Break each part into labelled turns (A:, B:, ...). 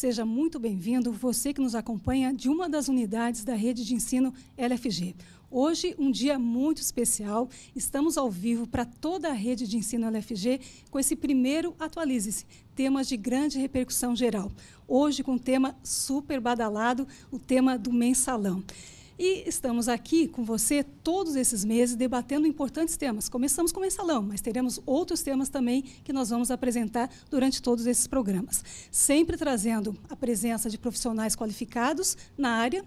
A: Seja muito bem-vindo, você que nos acompanha de uma das unidades da rede de ensino LFG. Hoje, um dia muito especial. Estamos ao vivo para toda a rede de ensino LFG com esse primeiro Atualize-se, temas de grande repercussão geral. Hoje, com um tema super badalado, o tema do mensalão. E estamos aqui com você todos esses meses debatendo importantes temas. Começamos com o mensalão, mas teremos outros temas também que nós vamos apresentar durante todos esses programas. Sempre trazendo a presença de profissionais qualificados na área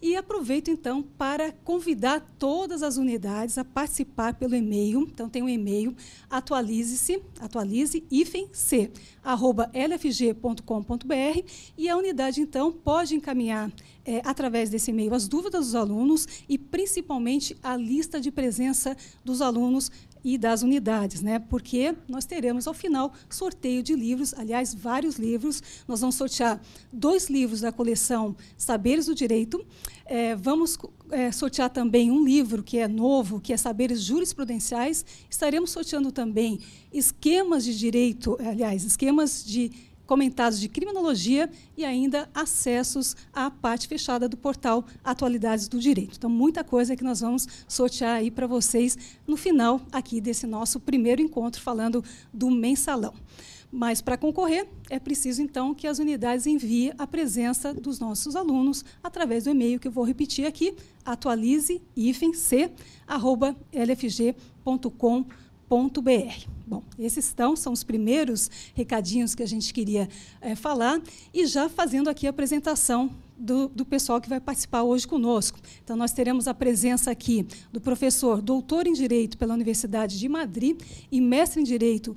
A: e aproveito então para convidar todas as unidades a participar pelo e-mail. Então tem um e-mail atualize-se, atualize hífen c arroba lfg.com.br e a unidade então pode encaminhar é, através desse e-mail as dúvidas dos alunos e principalmente a lista de presença dos alunos e das unidades, né? Porque nós teremos ao final sorteio de livros, aliás, vários livros. Nós vamos sortear dois livros da coleção Saberes do Direito. É, vamos é, sortear também um livro que é novo, que é Saberes Jurisprudenciais. Estaremos sorteando também esquemas de direito, aliás, esquemas de comentados de criminologia e ainda acessos à parte fechada do portal Atualidades do Direito. Então, muita coisa que nós vamos sortear aí para vocês no final aqui desse nosso primeiro encontro falando do mensalão. Mas para concorrer, é preciso então que as unidades enviem a presença dos nossos alunos através do e-mail que eu vou repetir aqui, atualize-c@lfg.com.br www.cultura.br. Bom, esses estão, são os primeiros recadinhos que a gente queria é, falar e já fazendo aqui a apresentação do, do, pessoal que vai participar hoje conosco. Então, nós teremos a presença aqui do professor doutor em Direito pela Universidade de Madrid e mestre em Direito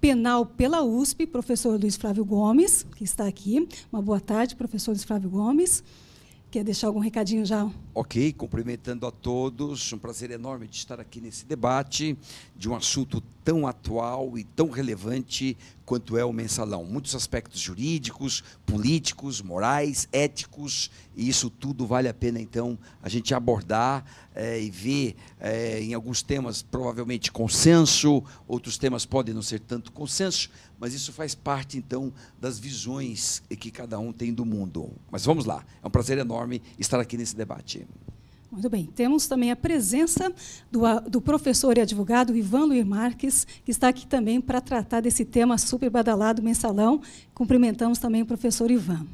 A: Penal pela USP, professor Luiz Flávio Gomes, que está aqui. Uma boa tarde, professor Luiz Flávio Gomes. Quer deixar algum recadinho já
B: Ok, cumprimentando a todos, um prazer enorme de estar aqui nesse debate de um assunto tão atual e tão relevante quanto é o mensalão. Muitos aspectos jurídicos, políticos, morais, éticos, e isso tudo vale a pena, então, a gente abordar é, e ver é, em alguns temas, provavelmente, consenso, outros temas podem não ser tanto consenso, mas isso faz parte, então, das visões que cada um tem do mundo. Mas vamos lá, é um prazer enorme estar aqui nesse debate.
A: Muito bem. Temos também a presença do, do professor e advogado Ivan Luiz Marques, que está aqui também para tratar desse tema super badalado, mensalão. Cumprimentamos também o professor Ivan.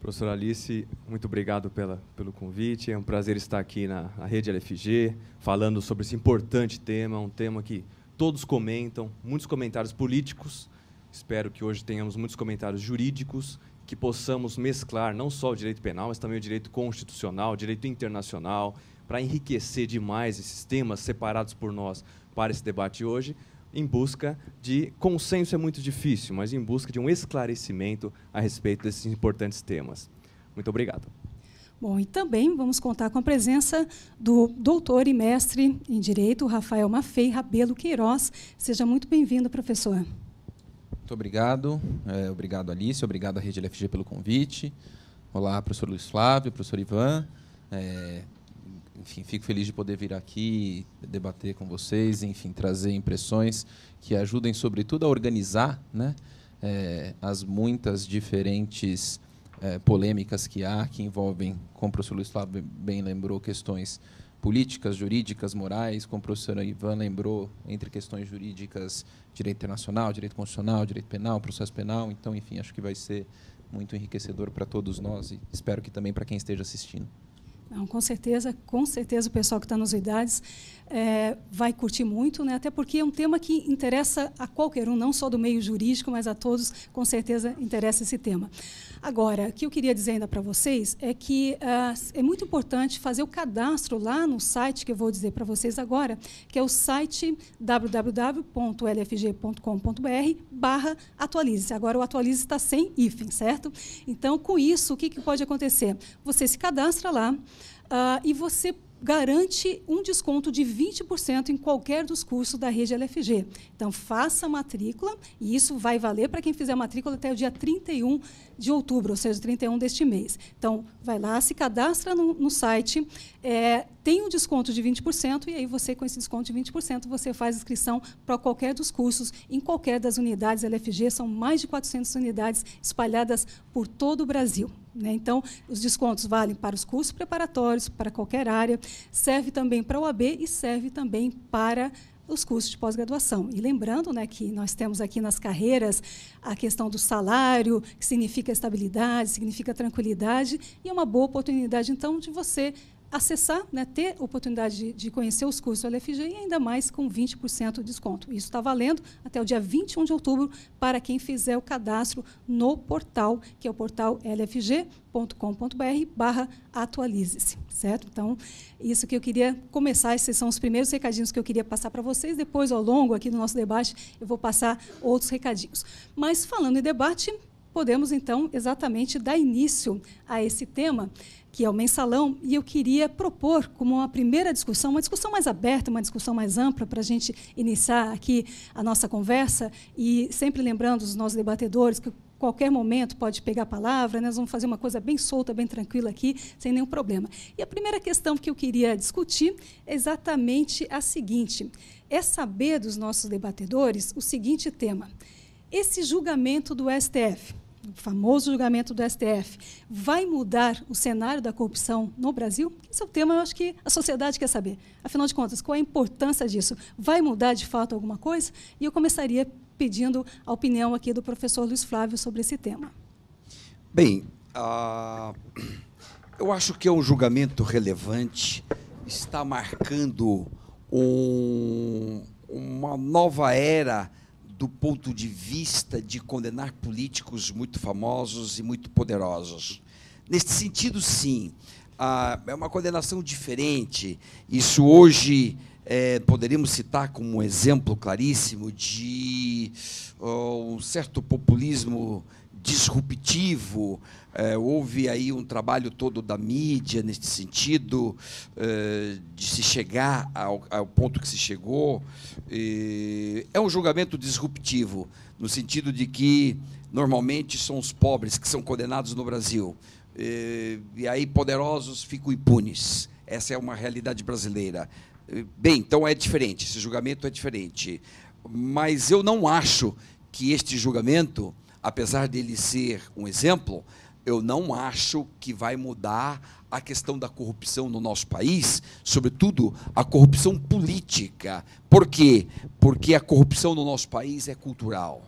C: Professora Alice, muito obrigado pela, pelo convite. É um prazer estar aqui na, na Rede LFG, falando sobre esse importante tema, um tema que todos comentam, muitos comentários políticos. Espero que hoje tenhamos muitos comentários jurídicos que possamos mesclar não só o direito penal, mas também o direito constitucional, o direito internacional, para enriquecer demais esses temas separados por nós para esse debate hoje, em busca de consenso é muito difícil, mas em busca de um esclarecimento a respeito desses importantes temas. Muito obrigado.
A: Bom, e também vamos contar com a presença do doutor e mestre em Direito, Rafael Maffei Rabelo Queiroz. Seja muito bem-vindo, professor.
D: Muito obrigado. É, obrigado, Alice. Obrigado à Rede LFG pelo convite. Olá, professor Luiz Flávio, professor Ivan. É, enfim, fico feliz de poder vir aqui debater com vocês, enfim, trazer impressões que ajudem, sobretudo, a organizar né, é, as muitas diferentes é, polêmicas que há, que envolvem, como o professor Luiz Flávio bem lembrou, questões políticas, jurídicas, morais, como o professor Ivan lembrou, entre questões jurídicas, direito internacional, direito constitucional, direito penal, processo penal. Então, enfim, acho que vai ser muito enriquecedor para todos nós e espero que também para quem esteja assistindo.
A: Não, com certeza, com certeza o pessoal que está nos idades é, vai curtir muito, né? até porque é um tema que interessa a qualquer um, não só do meio jurídico, mas a todos, com certeza, interessa esse tema. Agora, o que eu queria dizer ainda para vocês é que uh, é muito importante fazer o cadastro lá no site que eu vou dizer para vocês agora, que é o site www.lfg.com.br barra atualize. Agora, o atualize está sem hífen, certo? Então, com isso, o que, que pode acontecer? Você se cadastra lá, uh, e você garante um desconto de 20% em qualquer dos cursos da rede LFG. Então, faça a matrícula, e isso vai valer para quem fizer a matrícula até o dia 31 de outubro, ou seja, 31 deste mês. Então, vai lá, se cadastra no, no site, é, tem um desconto de 20%, e aí você, com esse desconto de 20%, você faz inscrição para qualquer dos cursos, em qualquer das unidades LFG, são mais de 400 unidades espalhadas por todo o Brasil. Né? Então, os descontos valem para os cursos preparatórios, para qualquer área, serve também para a OAB e serve também para os cursos de pós-graduação. E lembrando né, que nós temos aqui nas carreiras a questão do salário, que significa estabilidade, significa tranquilidade, e é uma boa oportunidade, então, de você acessar, né, ter oportunidade de, de, conhecer os cursos da LFG e ainda mais com 20% de desconto. Isso está valendo até o dia 21 de outubro para quem fizer o cadastro no portal, que é o portal lfg.com.br barra atualize-se, certo? Então, isso que eu queria começar, esses são os primeiros recadinhos que eu queria passar para vocês, depois, ao longo aqui do nosso debate, eu vou passar outros recadinhos. Mas, falando em debate, podemos, então, exatamente dar início a esse tema, que é o mensalão, e eu queria propor como uma primeira discussão, uma discussão mais aberta, uma discussão mais ampla, para a gente iniciar aqui a nossa conversa, e sempre lembrando os nossos debatedores que qualquer momento pode pegar a palavra, né? nós vamos fazer uma coisa bem solta, bem tranquila aqui, sem nenhum problema. E a primeira questão que eu queria discutir é exatamente a seguinte: é saber dos nossos debatedores o seguinte tema. Esse julgamento do STF, o famoso julgamento do STF, vai mudar o cenário da corrupção no Brasil? Esse é o tema, eu acho que a sociedade quer saber. Afinal de contas, qual é a importância disso? Vai mudar de fato alguma coisa? E eu começaria pedindo a opinião aqui do professor Luiz Flávio sobre esse tema.
C: Bem,
B: uh, eu acho que é um julgamento relevante, está marcando um, uma nova era do ponto de vista de condenar políticos muito famosos e muito poderosos. Neste sentido, sim, é uma condenação diferente. Isso hoje é, poderíamos citar como um exemplo claríssimo de um certo populismo disruptivo. É, houve aí um trabalho todo da mídia nesse sentido é, de se chegar ao, ao, ponto que se chegou. E é um julgamento disruptivo no sentido de que normalmente são os pobres que são condenados no Brasil e, e aí poderosos ficam impunes. Essa é uma realidade brasileira. Bem, então é diferente. Esse julgamento é diferente, mas eu não acho que este julgamento apesar dele ser um exemplo, eu não acho que vai mudar a questão da corrupção no nosso país, sobretudo a corrupção política. Por quê? Porque a corrupção no nosso país é cultural.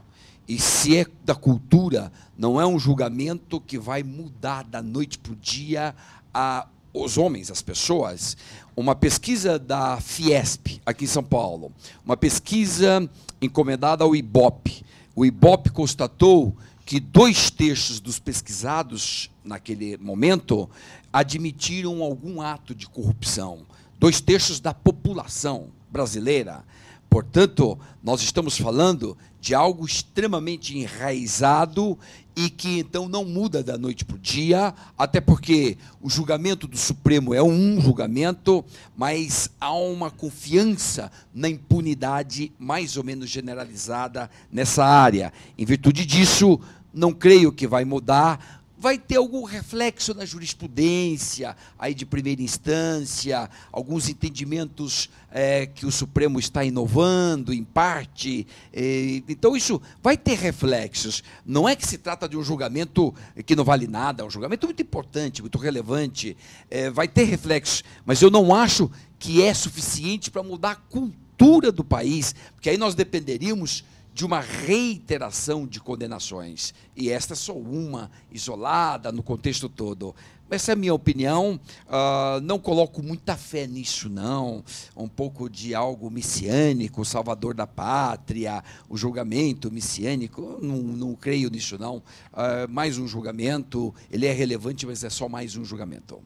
B: E se é da cultura, não é um julgamento que vai mudar da noite para o dia a, os homens, as pessoas. Uma pesquisa da Fiesp, aqui em São Paulo, uma pesquisa encomendada ao IBOP, o IBOP constatou que dois terços dos pesquisados, naquele momento, admitiram algum ato de corrupção. Dois terços da população brasileira. Portanto, nós estamos falando de algo extremamente enraizado e que então não muda da noite para o dia, até porque o julgamento do Supremo é um julgamento, mas há uma confiança na impunidade mais ou menos generalizada nessa área. Em virtude disso, não creio que vai mudar vai ter algum reflexo na jurisprudência, aí de primeira instância, alguns entendimentos é, que o Supremo está inovando, em parte. É, então, isso vai ter reflexos. Não é que se trata de um julgamento que não vale nada, é um julgamento muito importante, muito relevante. É, vai ter reflexos, mas eu não acho que é suficiente para mudar a cultura do país, porque aí nós dependeríamos de uma reiteração de condenações. E esta é só uma, isolada no contexto todo. Essa é a minha opinião. Uh, não coloco muita fé nisso, não. Um pouco de algo messiânico, salvador da pátria, o julgamento messiânico. Não, não creio nisso, não. Uh, mais um julgamento. Ele é relevante, mas é só mais um julgamento.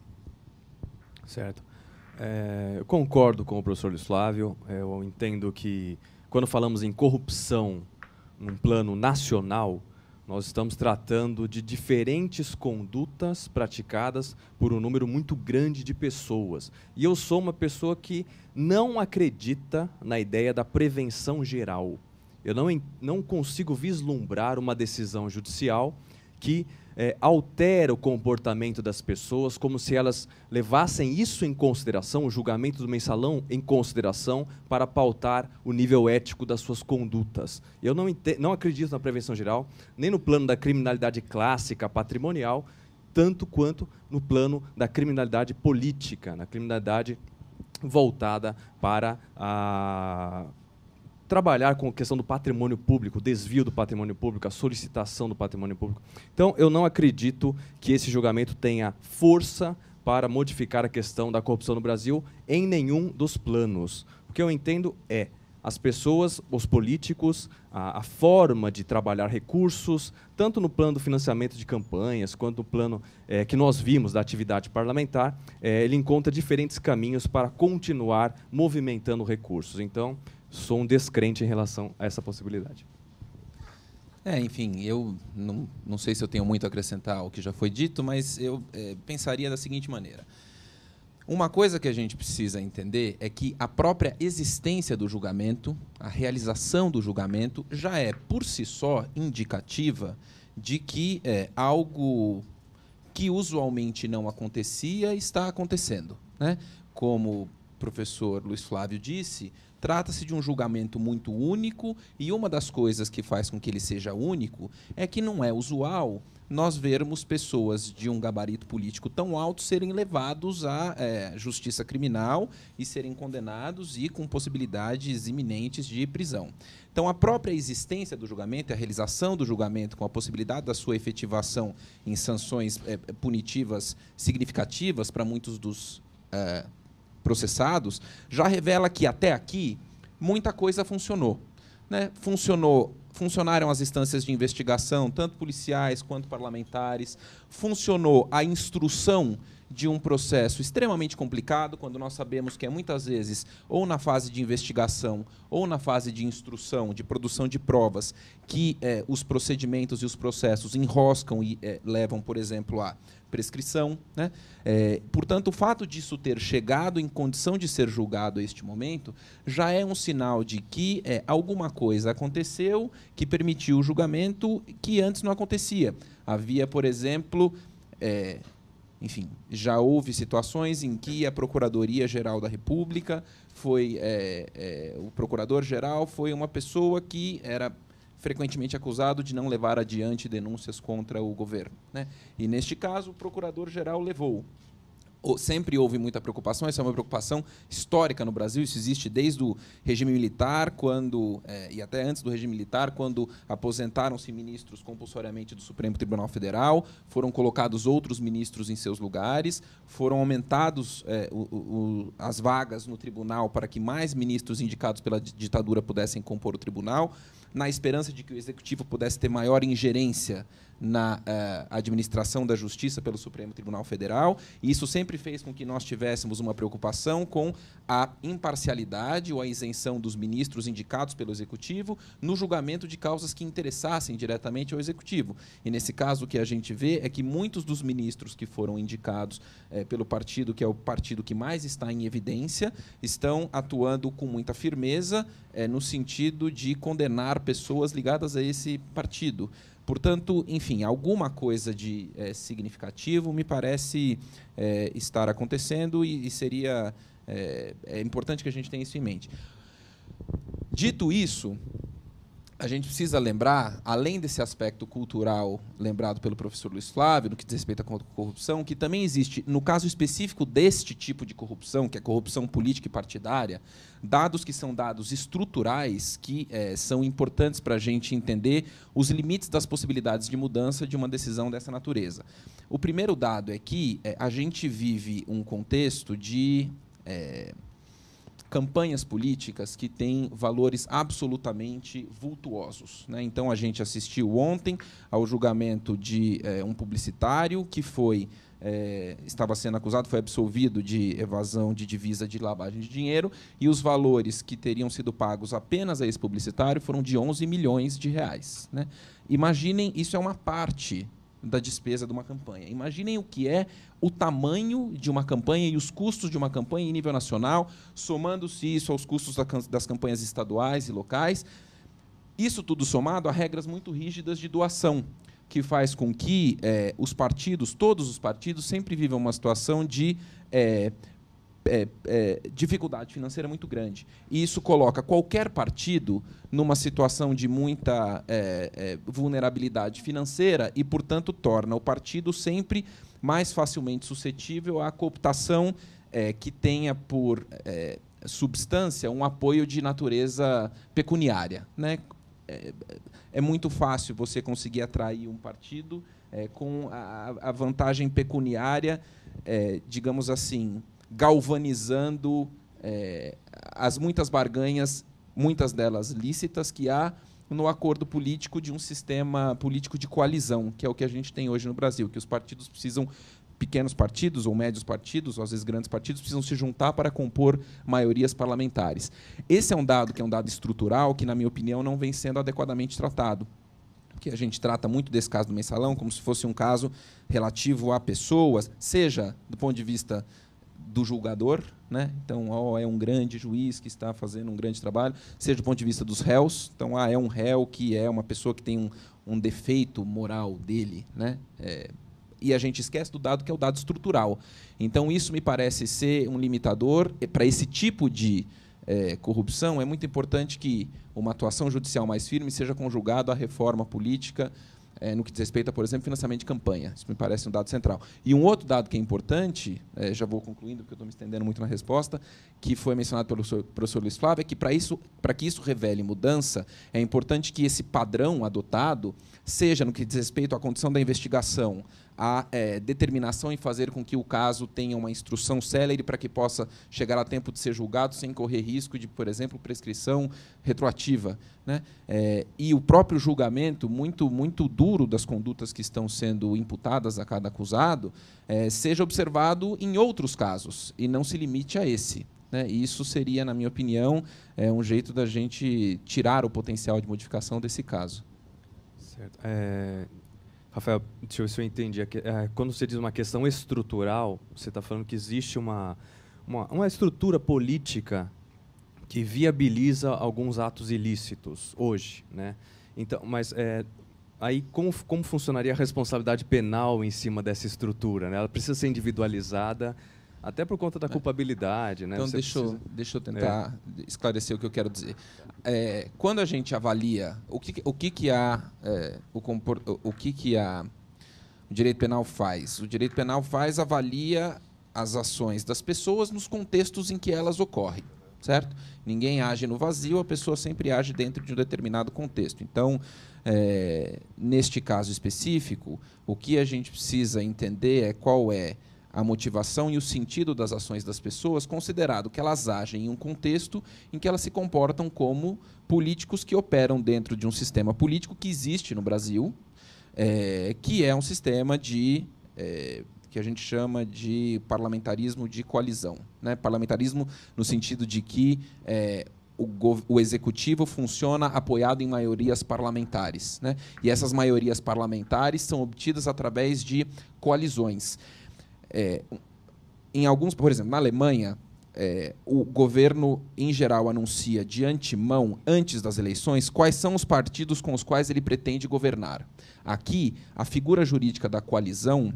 C: Certo. É, eu concordo com o professor Luiz Flávio. É, eu entendo que quando falamos em corrupção num plano nacional, nós estamos tratando de diferentes condutas praticadas por um número muito grande de pessoas. E eu sou uma pessoa que não acredita na ideia da prevenção geral. Eu não, não consigo vislumbrar uma decisão judicial que é, altera o comportamento das pessoas, como se elas levassem isso em consideração, o julgamento do mensalão em consideração, para pautar o nível ético das suas condutas. Eu não, não acredito na prevenção geral, nem no plano da criminalidade clássica, patrimonial, tanto quanto no plano da criminalidade política, na criminalidade voltada para a trabalhar com a questão do patrimônio público, desvio do patrimônio público, a solicitação do patrimônio público. Então, eu não acredito que esse julgamento tenha força para modificar a questão da corrupção no Brasil em nenhum dos planos. O que eu entendo é as pessoas, os políticos, a, a, forma de trabalhar recursos, tanto no plano do financiamento de campanhas, quanto no plano é, que nós vimos da atividade parlamentar, é, ele encontra diferentes caminhos para continuar movimentando recursos. Então, sou um descrente em relação a essa possibilidade.
D: É, enfim, eu não, não sei se eu tenho muito a acrescentar ao que já foi dito, mas eu é, pensaria da seguinte maneira. Uma coisa que a gente precisa entender é que a própria existência do julgamento, a realização do julgamento, já é por si só indicativa de que é, algo que usualmente não acontecia está acontecendo. Né? Como o professor Luiz Flávio disse, Trata-se de um julgamento muito único e uma das coisas que faz com que ele seja único é que não é usual nós vermos pessoas de um gabarito político tão alto serem levados à é, justiça criminal e serem condenados e com possibilidades iminentes de prisão. Então, a própria existência do julgamento, a realização do julgamento, com a possibilidade da sua efetivação em sanções é, punitivas significativas para muitos dos é, processados, já revela que até aqui muita coisa funcionou. Né? Funcionou, funcionaram as instâncias de investigação, tanto policiais quanto parlamentares, funcionou a instrução de um processo extremamente complicado, quando nós sabemos que é muitas vezes ou na fase de investigação ou na fase de instrução, de produção de provas, que eh, os procedimentos e os processos enroscam e eh, levam, por exemplo, a prescrição. Né? É, portanto, o fato disso ter chegado em condição de ser julgado a este momento já é um sinal de que é, alguma coisa aconteceu que permitiu o julgamento que antes não acontecia. Havia, por exemplo, é, enfim, já houve situações em que a Procuradoria-Geral da República foi. É, é, o procurador-geral foi uma pessoa que era frequentemente acusado de não levar adiante denúncias contra o governo. Né? E, neste caso, o procurador-geral levou. Sempre houve muita preocupação, essa é uma preocupação histórica no Brasil, isso existe desde o regime militar, quando é, e até antes do regime militar, quando aposentaram-se ministros compulsoriamente do Supremo Tribunal Federal, foram colocados outros ministros em seus lugares, foram aumentados é, as vagas no tribunal para que mais ministros indicados pela ditadura pudessem compor o tribunal na esperança de que o executivo pudesse ter maior ingerência na eh, administração da justiça pelo Supremo Tribunal Federal, e isso sempre fez com que nós tivéssemos uma preocupação com a imparcialidade ou a isenção dos ministros indicados pelo Executivo no julgamento de causas que interessassem diretamente ao Executivo. E nesse caso, o que a gente vê é que muitos dos ministros que foram indicados eh, pelo partido, que é o partido que mais está em evidência, estão atuando com muita firmeza eh, no sentido de condenar pessoas ligadas a esse partido. Portanto, enfim, alguma coisa de é, significativo me parece é, estar acontecendo e, e seria é, é importante que a gente tenha isso em mente. Dito isso, a gente precisa lembrar, além desse aspecto cultural lembrado pelo professor Luiz Flávio, no que diz respeito à corrupção, que também existe, no caso específico deste tipo de corrupção, que é corrupção política e partidária, dados que são dados estruturais que é, são importantes para a gente entender os limites das possibilidades de mudança de uma decisão dessa natureza. O primeiro dado é que é, a gente vive um contexto de. É, campanhas políticas que têm valores absolutamente vultuosos. Né? Então, a gente assistiu ontem ao julgamento de é, um publicitário que foi. É, estava sendo acusado, foi absolvido de evasão de divisa de lavagem de dinheiro, e os valores que teriam sido pagos apenas a esse publicitário foram de 11 milhões de reais. Né? Imaginem, isso é uma parte da despesa de uma campanha. Imaginem o que é o tamanho de uma campanha e os custos de uma campanha em nível nacional, somando-se isso aos custos das campanhas estaduais e locais. Isso tudo somado a regras muito rígidas de doação, que faz com que é, os partidos, todos os partidos, sempre vivam uma situação de é, é, é, dificuldade financeira muito grande. E isso coloca qualquer partido numa situação de muita é, é vulnerabilidade financeira e, portanto, torna o partido sempre mais facilmente suscetível à cooptação é, que tenha por é, substância um apoio de natureza pecuniária. Né? é muito fácil você conseguir atrair um partido. É, com a, a, vantagem pecuniária, é, digamos assim, galvanizando é, as muitas barganhas, muitas delas lícitas, que há no acordo político de um sistema político de coalizão, que é o que a gente tem hoje no Brasil, que os partidos precisam pequenos partidos ou médios partidos, ou às vezes grandes partidos, precisam se juntar para compor maiorias parlamentares. Esse é um dado que é um dado estrutural que, na minha opinião, não vem sendo adequadamente tratado. Que a gente trata muito desse caso do mensalão como se fosse um caso relativo a pessoas, seja do ponto de vista do julgador, né? Então, ó, é um grande juiz que está fazendo um grande trabalho, seja do ponto de vista dos réus, então, ah, é um réu que é uma pessoa que tem um, um defeito moral dele, né? É, e a gente esquece do dado que é o dado estrutural. Então, isso me parece ser um limitador para esse tipo de é, corrupção. É muito importante que uma atuação judicial mais firme seja conjugada à reforma política, é, no que diz respeito, a, por exemplo, financiamento de campanha. Isso me parece um dado central. E um outro dado que é importante, é, já vou concluindo, porque eu estou me estendendo muito na resposta, que foi mencionado pelo professor, Luiz Flávio, é que para isso, para que isso revele mudança, é importante que esse padrão adotado seja no que diz respeito à condição da investigação, a é, determinação em fazer com que o caso tenha uma instrução célere para que possa chegar a tempo de ser julgado sem correr risco de, por exemplo, prescrição retroativa. Né? É, e o próprio julgamento, muito, muito duro das condutas que estão sendo imputadas a cada acusado, é, seja observado em outros casos e não se limite a esse. Né? Isso seria, na minha opinião, é, um jeito da gente tirar o potencial de modificação desse caso. Certo. É, Rafael, deixa eu ver se eu entendi. É, quando
C: você diz uma questão estrutural, você está falando que existe uma, uma, uma, estrutura política que viabiliza alguns atos ilícitos hoje. Né? Então, mas é, aí como, como funcionaria a responsabilidade penal em cima dessa estrutura? Né? Ela precisa ser individualizada até por conta da é. culpabilidade, né? Então, Você deixa, precisa...
D: deixa eu é. tentar é. esclarecer o que eu quero dizer. É, quando a gente avalia o que, o que, que a, é, o, compor, o, que, que a, o direito penal faz? O direito penal faz, avalia as ações das pessoas nos contextos em que elas ocorrem, certo? Ninguém age no vazio, a pessoa sempre age dentro de um determinado contexto. Então, é, neste caso específico, o que a gente precisa entender é qual é a motivação e o sentido das ações das pessoas, considerado que elas agem em um contexto em que elas se comportam como políticos que operam dentro de um sistema político que existe no Brasil, é, que é um sistema de é, que a gente chama de parlamentarismo de coalizão, né? Parlamentarismo no sentido de que é, o, o, executivo funciona apoiado em maiorias parlamentares, né? E essas maiorias parlamentares são obtidas através de coalizões. É, em alguns, por exemplo, na Alemanha, é, o governo, em geral, anuncia de antemão, antes das eleições, quais são os partidos com os quais ele pretende governar. Aqui, a figura jurídica da coalizão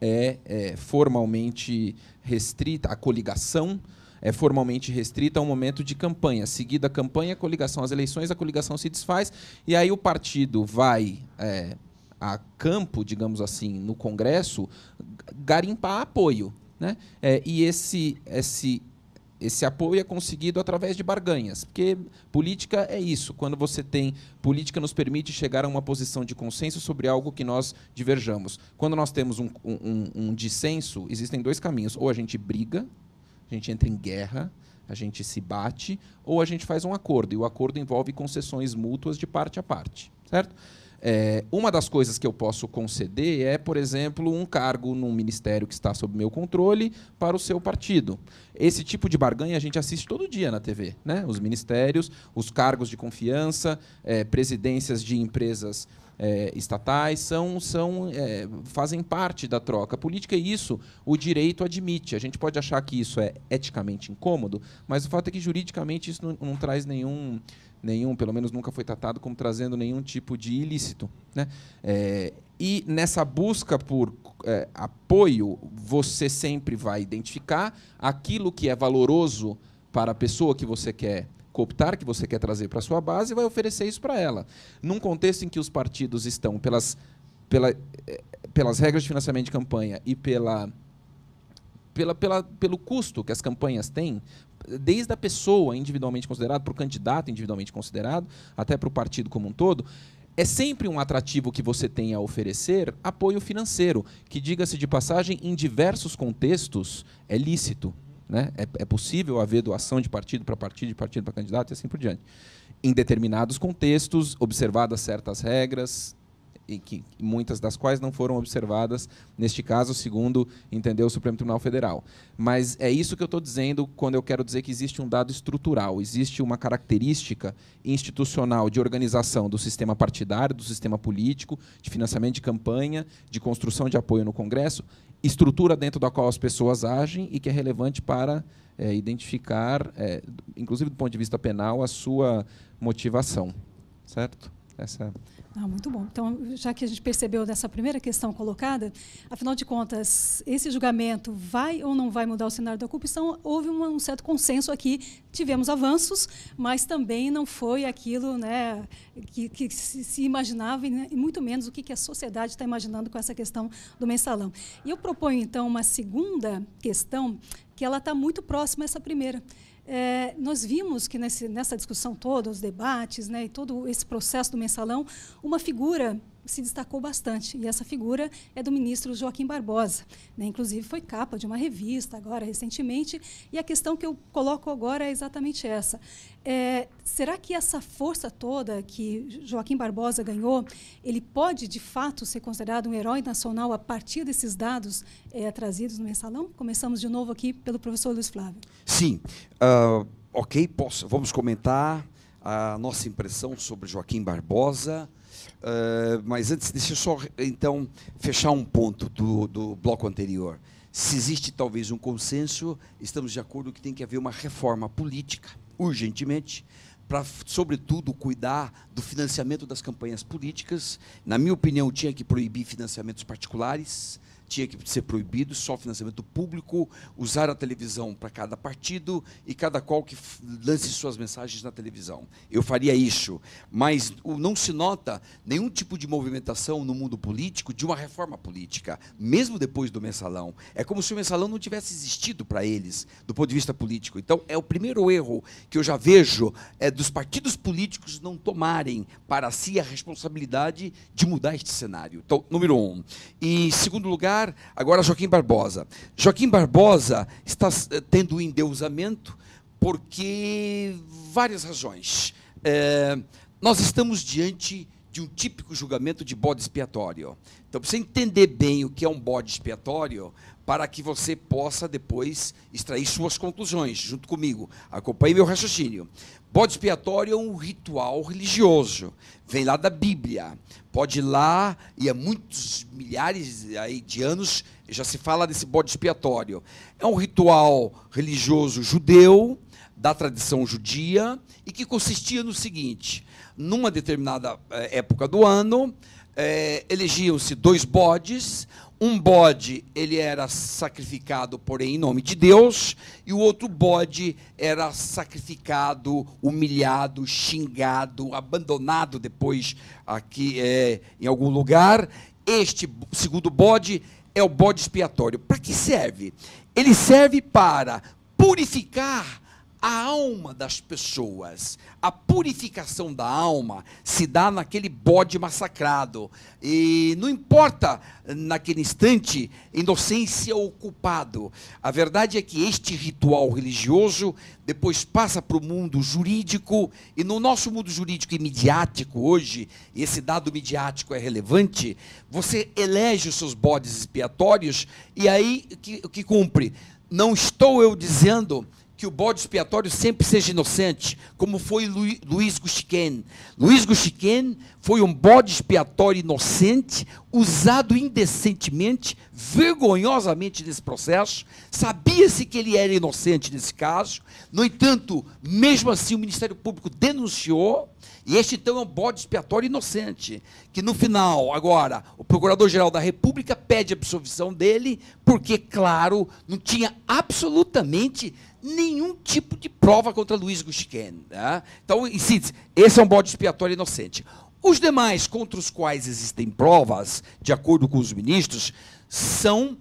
D: é, é formalmente restrita, a coligação é formalmente restrita a um momento de campanha. Seguida a campanha, a coligação às eleições, a coligação se desfaz, e aí o partido vai. É, a campo, digamos assim, no Congresso, garimpar apoio. Né? É, e esse, esse, esse apoio é conseguido através de barganhas, porque política é isso. Quando você tem política, nos permite chegar a uma posição de consenso sobre algo que nós diverjamos. Quando nós temos um, um, um dissenso, existem dois caminhos: ou a gente briga, a gente entra em guerra, a gente se bate, ou a gente faz um acordo. E o acordo envolve concessões mútuas de parte a parte, certo? É, uma das coisas que eu posso conceder é, por exemplo, um cargo num ministério que está sob meu controle para o seu partido. Esse tipo de barganha a gente assiste todo dia na TV. Né? Os ministérios, os cargos de confiança, é, presidências de empresas é, estatais são, são é, fazem parte da troca política e isso o direito admite. A gente pode achar que isso é eticamente incômodo, mas o fato é que juridicamente isso não, não traz nenhum, nenhum, pelo menos nunca foi tratado como trazendo nenhum tipo de ilícito. Né? É, e nessa busca por é, apoio, você sempre vai identificar aquilo que é valoroso para a pessoa que você quer cooptar, que você quer trazer para a sua base, e vai oferecer isso para ela. Num contexto em que os partidos estão, pelas, pela, é, pelas regras de financiamento de campanha e pela pela, pela, pelo custo que as campanhas têm, desde a pessoa individualmente considerada, para o candidato individualmente considerado, até para o partido como um todo, é sempre um atrativo que você tem a oferecer apoio financeiro, que, diga-se de passagem, em diversos contextos é lícito. Né? É, é possível haver doação de partido para partido, de partido para candidato e assim por diante. Em determinados contextos, observadas certas regras, e que muitas das quais não foram observadas neste caso, segundo entendeu o Supremo Tribunal Federal. Mas é isso que eu estou dizendo quando eu quero dizer que existe um dado estrutural, existe uma característica institucional de organização do sistema partidário, do sistema político, de financiamento de campanha, de construção de apoio no Congresso, estrutura dentro da qual as pessoas agem e que é relevante para é, identificar, é, inclusive do ponto de vista penal, a sua motivação, certo? essa.
A: Ah, muito bom. Então, já que a gente percebeu dessa primeira questão colocada, afinal de contas, esse julgamento vai ou não vai mudar o cenário da corrupção? Houve um certo consenso aqui, tivemos avanços, mas também não foi aquilo né, que, que se imaginava, né, e muito menos o que a sociedade está imaginando com essa questão do mensalão. E eu proponho, então, uma segunda questão que ela está muito próxima a essa primeira é, nós vimos que nesse, nessa discussão toda, os debates né, e todo esse processo do mensalão, uma figura se destacou bastante. E essa figura é do ministro Joaquim Barbosa. Né? Inclusive, foi capa de uma revista agora, recentemente. E a questão que eu coloco agora é exatamente essa. É, será que essa força toda que Joaquim Barbosa ganhou, ele pode, de fato, ser considerado um herói nacional a partir desses dados é, trazidos no mensalão? Começamos de novo aqui pelo professor Luiz Flávio.
B: Sim. Uh, ok, posso, vamos comentar a nossa impressão sobre Joaquim Barbosa, Uh, mas antes, deixa eu só então fechar um ponto do, do bloco anterior. Se existe talvez um consenso, estamos de acordo que tem que haver uma reforma política, urgentemente, para, sobretudo, cuidar do financiamento das campanhas políticas. Na minha opinião, tinha que proibir financiamentos particulares, tinha que ser proibido só financiamento público, usar a televisão para cada partido e cada qual que lance suas mensagens na televisão. Eu faria isso, mas não se nota nenhum tipo de movimentação no mundo político de uma reforma política, mesmo depois do mensalão. É como se o mensalão não tivesse existido para eles, do ponto de vista político. Então, é o primeiro erro que eu já vejo é dos partidos políticos não tomarem para si a responsabilidade de mudar este cenário. Então, número um. E, em segundo lugar, lugar, agora Joaquim Barbosa. Joaquim Barbosa está eh, tendo um endeusamento porque várias razões. É, nós estamos diante de um típico julgamento de bode expiatório. Então, precisa entender bem o que é um bode expiatório para que você possa depois extrair suas conclusões junto comigo. Acompanhe meu raciocínio. Bode expiatório é um ritual religioso, vem lá da Bíblia. Pode ir lá, e há muitos milhares de anos já se fala desse bode expiatório. É um ritual religioso judeu, da tradição judia, e que consistia no seguinte: numa determinada eh, época do ano, é, elegiam-se dois bodes, um bode ele era sacrificado, porém, em nome de Deus, e o outro bode era sacrificado, humilhado, xingado, abandonado depois aqui é, em algum lugar. Este segundo bode é o bode expiatório. Para que serve? Ele serve para purificar a alma das pessoas. A purificação da alma se dá naquele bode massacrado. E não importa, naquele instante, inocência ou culpado. A verdade é que este ritual religioso depois passa para o mundo jurídico. E no nosso mundo jurídico e midiático hoje, e esse dado midiático é relevante, você elege os seus bodes expiatórios e aí o que, que cumpre? Não estou eu dizendo que o bode expiatório sempre seja inocente, como foi Luiz Guxiquen. Luiz Guxiquen foi um bode expiatório inocente, usado indecentemente, vergonhosamente nesse processo. Sabia-se que ele era inocente nesse caso. No entanto, mesmo assim, o Ministério Público denunciou. E este, então, é um bode expiatório inocente, que no final, agora, o Procurador-Geral da República pede a absolvição dele, porque, claro, não tinha absolutamente nenhum tipo de prova contra Luiz Gushiken. Tá? Então, insiste, esse é um bode expiatório inocente. Os demais contra os quais existem provas, de acordo com os ministros, são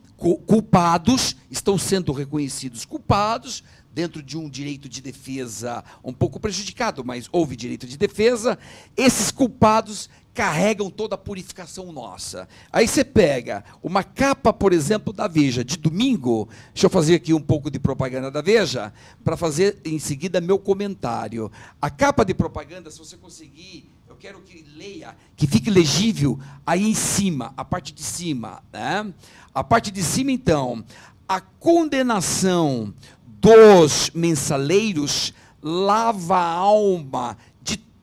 B: culpados, estão sendo reconhecidos culpados dentro de um direito de defesa um pouco prejudicado, mas houve direito de defesa. Esses culpados carregam toda a purificação nossa. Aí você pega uma capa, por exemplo, da Veja, de domingo. Deixa eu fazer aqui um pouco de propaganda da Veja, para fazer em seguida meu comentário. A capa de propaganda, se você conseguir, eu quero que leia, que fique legível aí em cima, a parte de cima. Né? A parte de cima, então, a condenação dos mensaleiros lava a alma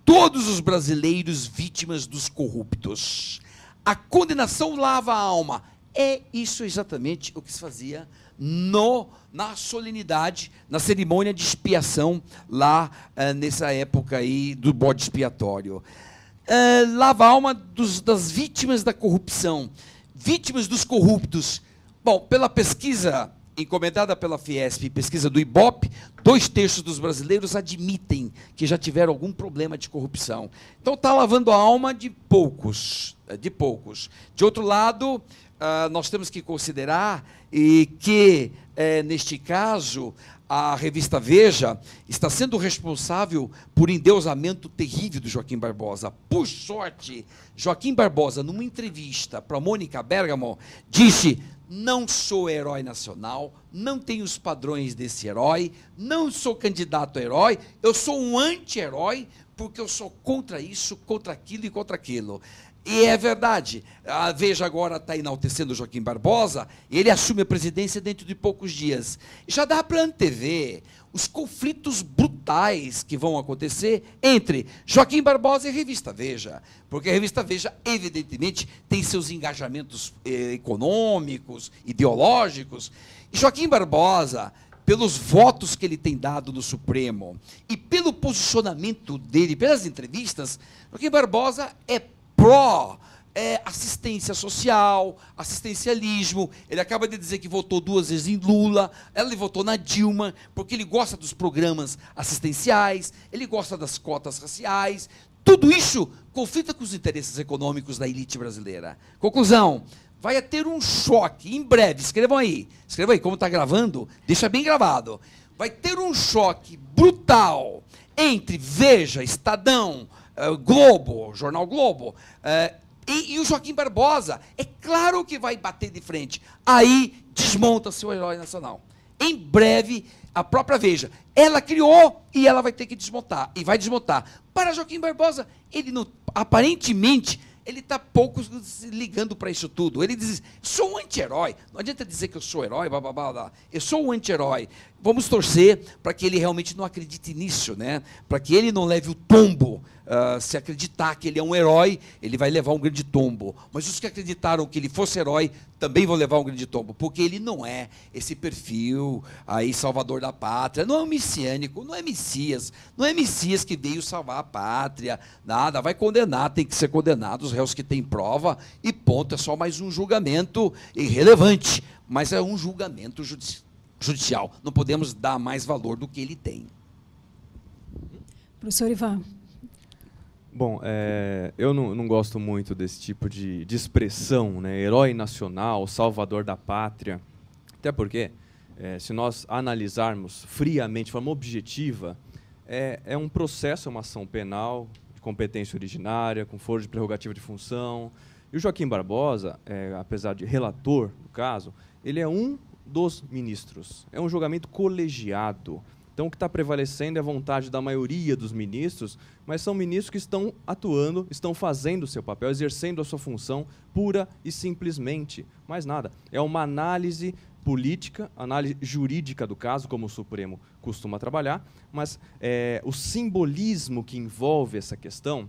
B: todos os brasileiros vítimas dos corruptos. A condenação lava a alma. É isso exatamente o que se fazia no, na solenidade, na cerimônia de expiação, lá eh, nessa época aí do bode expiatório. Eh, lava a alma dos, das vítimas da corrupção, vítimas dos corruptos. Bom, pela pesquisa encomendada pela Fiesp, pesquisa do IBOP, dois terços dos brasileiros admitem que já tiveram algum problema de corrupção. Então está lavando a alma de poucos, eh, de poucos. De outro lado, ah, nós temos que considerar que eh, neste caso a revista Veja está sendo responsável por endeusamento terrível do Joaquim Barbosa. Por sorte, Joaquim Barbosa, numa entrevista para Mônica Bergamo, disse não sou herói nacional, não tenho os padrões desse herói, não sou candidato a herói, eu sou um anti-herói, porque eu sou contra isso, contra aquilo e contra aquilo. E é verdade. A ah, Veja agora está enaltecendo Joaquim Barbosa, ele assume a presidência dentro de poucos dias. Já dá para antever os conflitos brutais que vão acontecer entre Joaquim Barbosa e Revista Veja. Porque a Revista Veja, evidentemente, tem seus engajamentos eh, econômicos, ideológicos. E Joaquim Barbosa, pelos votos que ele tem dado no Supremo e pelo posicionamento dele, pelas entrevistas, Joaquim Barbosa é pró é, assistência social, assistencialismo. Ele acaba de dizer que votou duas vezes em Lula, ele votou na Dilma, porque ele gosta dos programas assistenciais, ele gosta das cotas raciais. Tudo isso conflita com os interesses econômicos da elite brasileira. Conclusão: vai ter um choque em breve. Escrevam aí, escrevam aí, como está gravando, deixa bem gravado. Vai ter um choque brutal entre Veja, Estadão, eh, Globo, Jornal Globo, eh, e, e, o Joaquim Barbosa, é claro que vai bater de frente. Aí desmonta seu herói nacional. Em breve, a própria Veja, ela criou e ela vai ter que desmontar. E vai desmontar. Para Joaquim Barbosa, ele não, aparentemente ele está pouco ligando para isso tudo. Ele diz: sou um anti-herói. Não adianta dizer que eu sou herói, blá, blá, blá, blá. eu sou um anti-herói. Vamos torcer para que ele realmente não acredite nisso, né? para que ele não leve o tombo ah, se acreditar que ele é um herói, ele vai levar um grande tombo. Mas os que acreditaram que ele fosse herói também vão levar um grande tombo, porque ele não é esse perfil aí salvador da pátria, não é um messiânico, não é Messias, não é Messias que veio salvar a pátria, nada, vai condenar, tem que ser condenado os réus que têm prova e ponto, é só mais um julgamento irrelevante, mas é um julgamento judicial judicial. Não podemos dar mais valor do que ele tem.
A: Professor Ivan.
C: Bom, é, eu não, não, gosto muito desse tipo de, de expressão, né? herói nacional, salvador da pátria. Até porque, é, se nós analisarmos friamente, de forma objetiva, é, é um processo, é uma ação penal, de competência originária, com foro de prerrogativa de função. E o Joaquim Barbosa, é, apesar de relator no caso, ele é um dos ministros. É um julgamento colegiado. Então, o que está prevalecendo é a vontade da maioria dos ministros, mas são ministros que estão atuando, estão fazendo o seu papel, exercendo a sua função pura e simplesmente. Mais nada. É uma análise política, análise jurídica do caso, como o Supremo costuma trabalhar, mas é, o simbolismo que envolve essa questão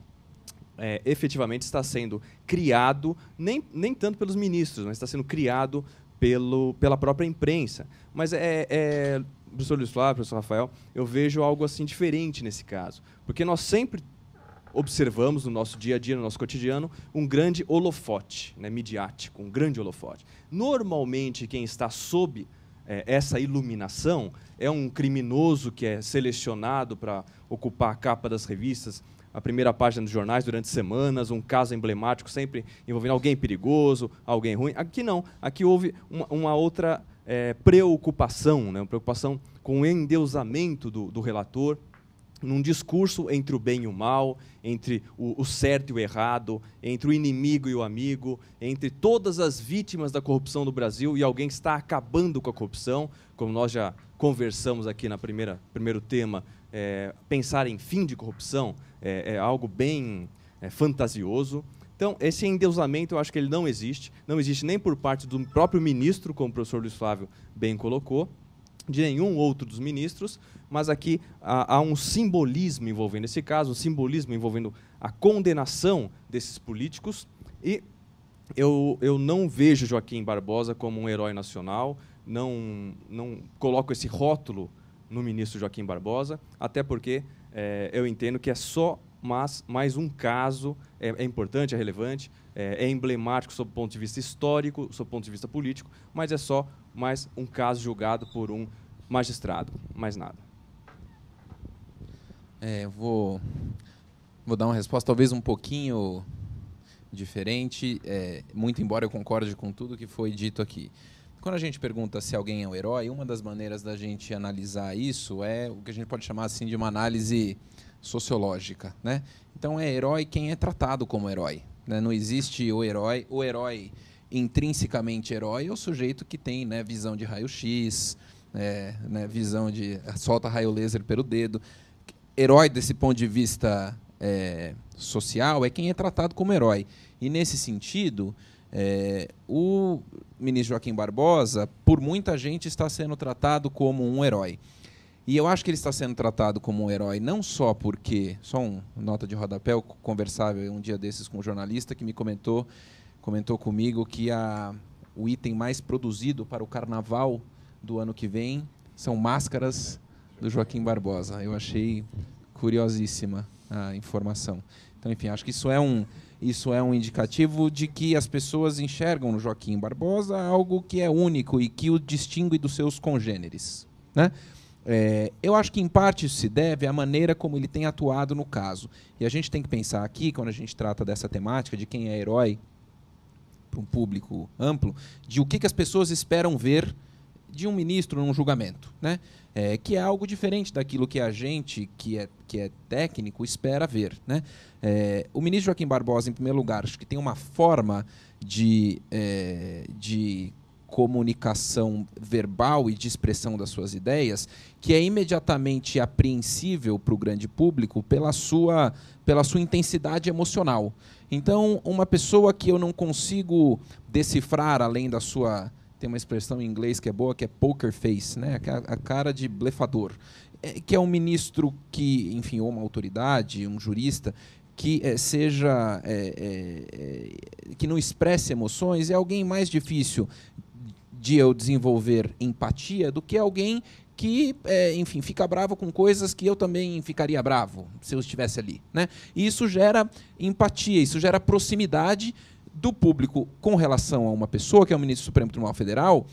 C: é, efetivamente está sendo criado, nem, nem tanto pelos ministros, mas está sendo criado pelo, pela própria imprensa. Mas é, é professor Luiz Flávio, professor Rafael, eu vejo algo assim diferente nesse caso. Porque nós sempre observamos no nosso dia a dia, no nosso cotidiano, um grande holofote né, midiático, um grande holofote. Normalmente, quem está sob é, essa iluminação é um criminoso que é selecionado para ocupar a capa das revistas, a primeira página dos jornais durante semanas, um caso emblemático sempre envolvendo alguém perigoso, alguém ruim. Aqui não. Aqui houve uma, uma outra é, preocupação, né, uma preocupação com o endeusamento do, do relator, num discurso entre o bem e o mal, entre o, o, certo e o errado, entre o inimigo e o amigo, entre todas as vítimas da corrupção do Brasil e alguém que está acabando com a corrupção, como nós já conversamos aqui na primeira primeiro tema, é, pensar em fim de corrupção é, é algo bem é, fantasioso. Então, esse endeusamento eu acho que ele não existe, não existe nem por parte do próprio ministro, como o professor Luiz Flávio bem colocou, de nenhum outro dos ministros, mas aqui há, há, um simbolismo envolvendo esse caso, um simbolismo envolvendo a condenação desses políticos. E eu, eu não vejo Joaquim Barbosa como um herói nacional, não, não coloco esse rótulo no ministro Joaquim Barbosa, até porque é, eu entendo que é só mas mais um caso é, é importante, é relevante, é, é, emblemático sob o ponto de vista histórico, sob o ponto de vista político, mas é só mais um caso julgado por um magistrado, mais nada.
D: É, vou vou dar uma resposta talvez um pouquinho diferente, é, muito embora eu concorde com tudo que foi dito aqui. Quando a gente pergunta se alguém é um herói, uma das maneiras da gente analisar isso é o que a gente pode chamar assim de uma análise sociológica. Né? Então, é herói quem é tratado como herói. Né? Não existe o herói. O herói intrinsecamente herói é o sujeito que tem né, visão de raio-x, é, né, visão de solta raio laser pelo dedo. Herói desse ponto de vista é, social é quem é tratado como herói. E nesse sentido, é, o ministro Joaquim Barbosa, por muita gente, está sendo tratado como um herói. E eu acho que ele está sendo tratado como um herói, não só porque. Só uma nota de rodapé, eu conversava um dia desses com um jornalista que me comentou, comentou comigo que a, o item mais produzido para o carnaval do ano que vem são máscaras do Joaquim Barbosa. Eu achei curiosíssima a informação. Então, enfim, acho que isso é um, isso é um indicativo de que as pessoas enxergam no Joaquim Barbosa algo que é único e que o distingue dos seus congêneres. Né? É, eu acho que em parte isso se deve à maneira como ele tem atuado no caso. E a gente tem que pensar aqui, quando a gente trata dessa temática de quem é herói para um público amplo, de o que, que as pessoas esperam ver de um ministro num julgamento, né? É, que é algo diferente daquilo que a gente, que é, que é técnico, espera ver, né? É, o ministro Joaquim Barbosa, em primeiro lugar, acho que tem uma forma de, é, de comunicação verbal e de expressão das suas ideias, que é imediatamente apreensível para o grande público pela sua, pela sua intensidade emocional. Então, uma pessoa que eu não consigo decifrar além da sua. Tem uma expressão em inglês que é boa, que é poker face, né? É a cara de blefador. É, que é um ministro que, enfim, ou uma autoridade, um jurista, que é, seja é, é, é que não expresse emoções é alguém mais difícil de eu desenvolver empatia do que alguém que, é, enfim, fica bravo com coisas que eu também ficaria bravo se eu estivesse ali. Né? E isso gera empatia, isso gera proximidade do público com relação a uma pessoa, que é o ministro do Supremo Tribunal Federal,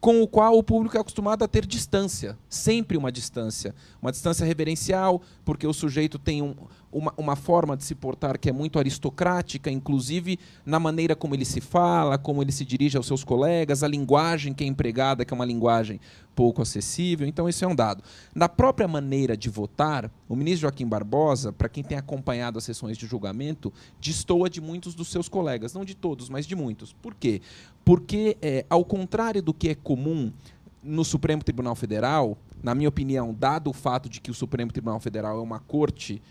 D: com o qual o público é acostumado a ter distância, sempre uma distância, uma distância reverencial, porque o sujeito tem um, uma, uma forma de se portar que é muito aristocrática, inclusive na maneira como ele se fala, como ele se dirige aos seus colegas, a linguagem que é empregada, que é uma linguagem pouco acessível. Então, isso é um dado. Na própria maneira de votar, o ministro Joaquim Barbosa, para quem tem acompanhado as sessões de julgamento, destoa de muitos dos seus colegas. Não de todos, mas de muitos. Por quê? Porque, é, ao contrário do que é comum no Supremo Tribunal Federal, na minha opinião, dado o fato de que o Supremo Tribunal Federal é uma corte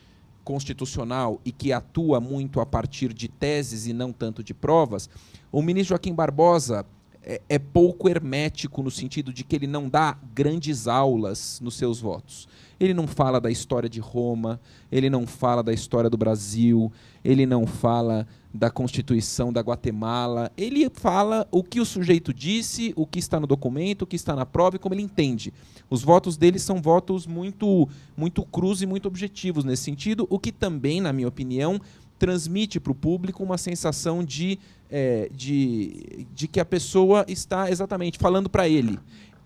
D: constitucional e que atua muito a partir de teses e não tanto de provas, o ministro Joaquim Barbosa é, é pouco hermético no sentido de que ele não dá grandes aulas nos seus votos. Ele não fala da história de Roma, ele não fala da história do Brasil, ele não fala da Constituição da Guatemala. Ele fala o que o sujeito disse, o que está no documento, o que está na prova e como ele entende. Os votos dele são votos muito, muito crus e muito objetivos nesse sentido, o que também, na minha opinião, transmite para o público uma sensação de, é, de, de que a pessoa está exatamente falando para ele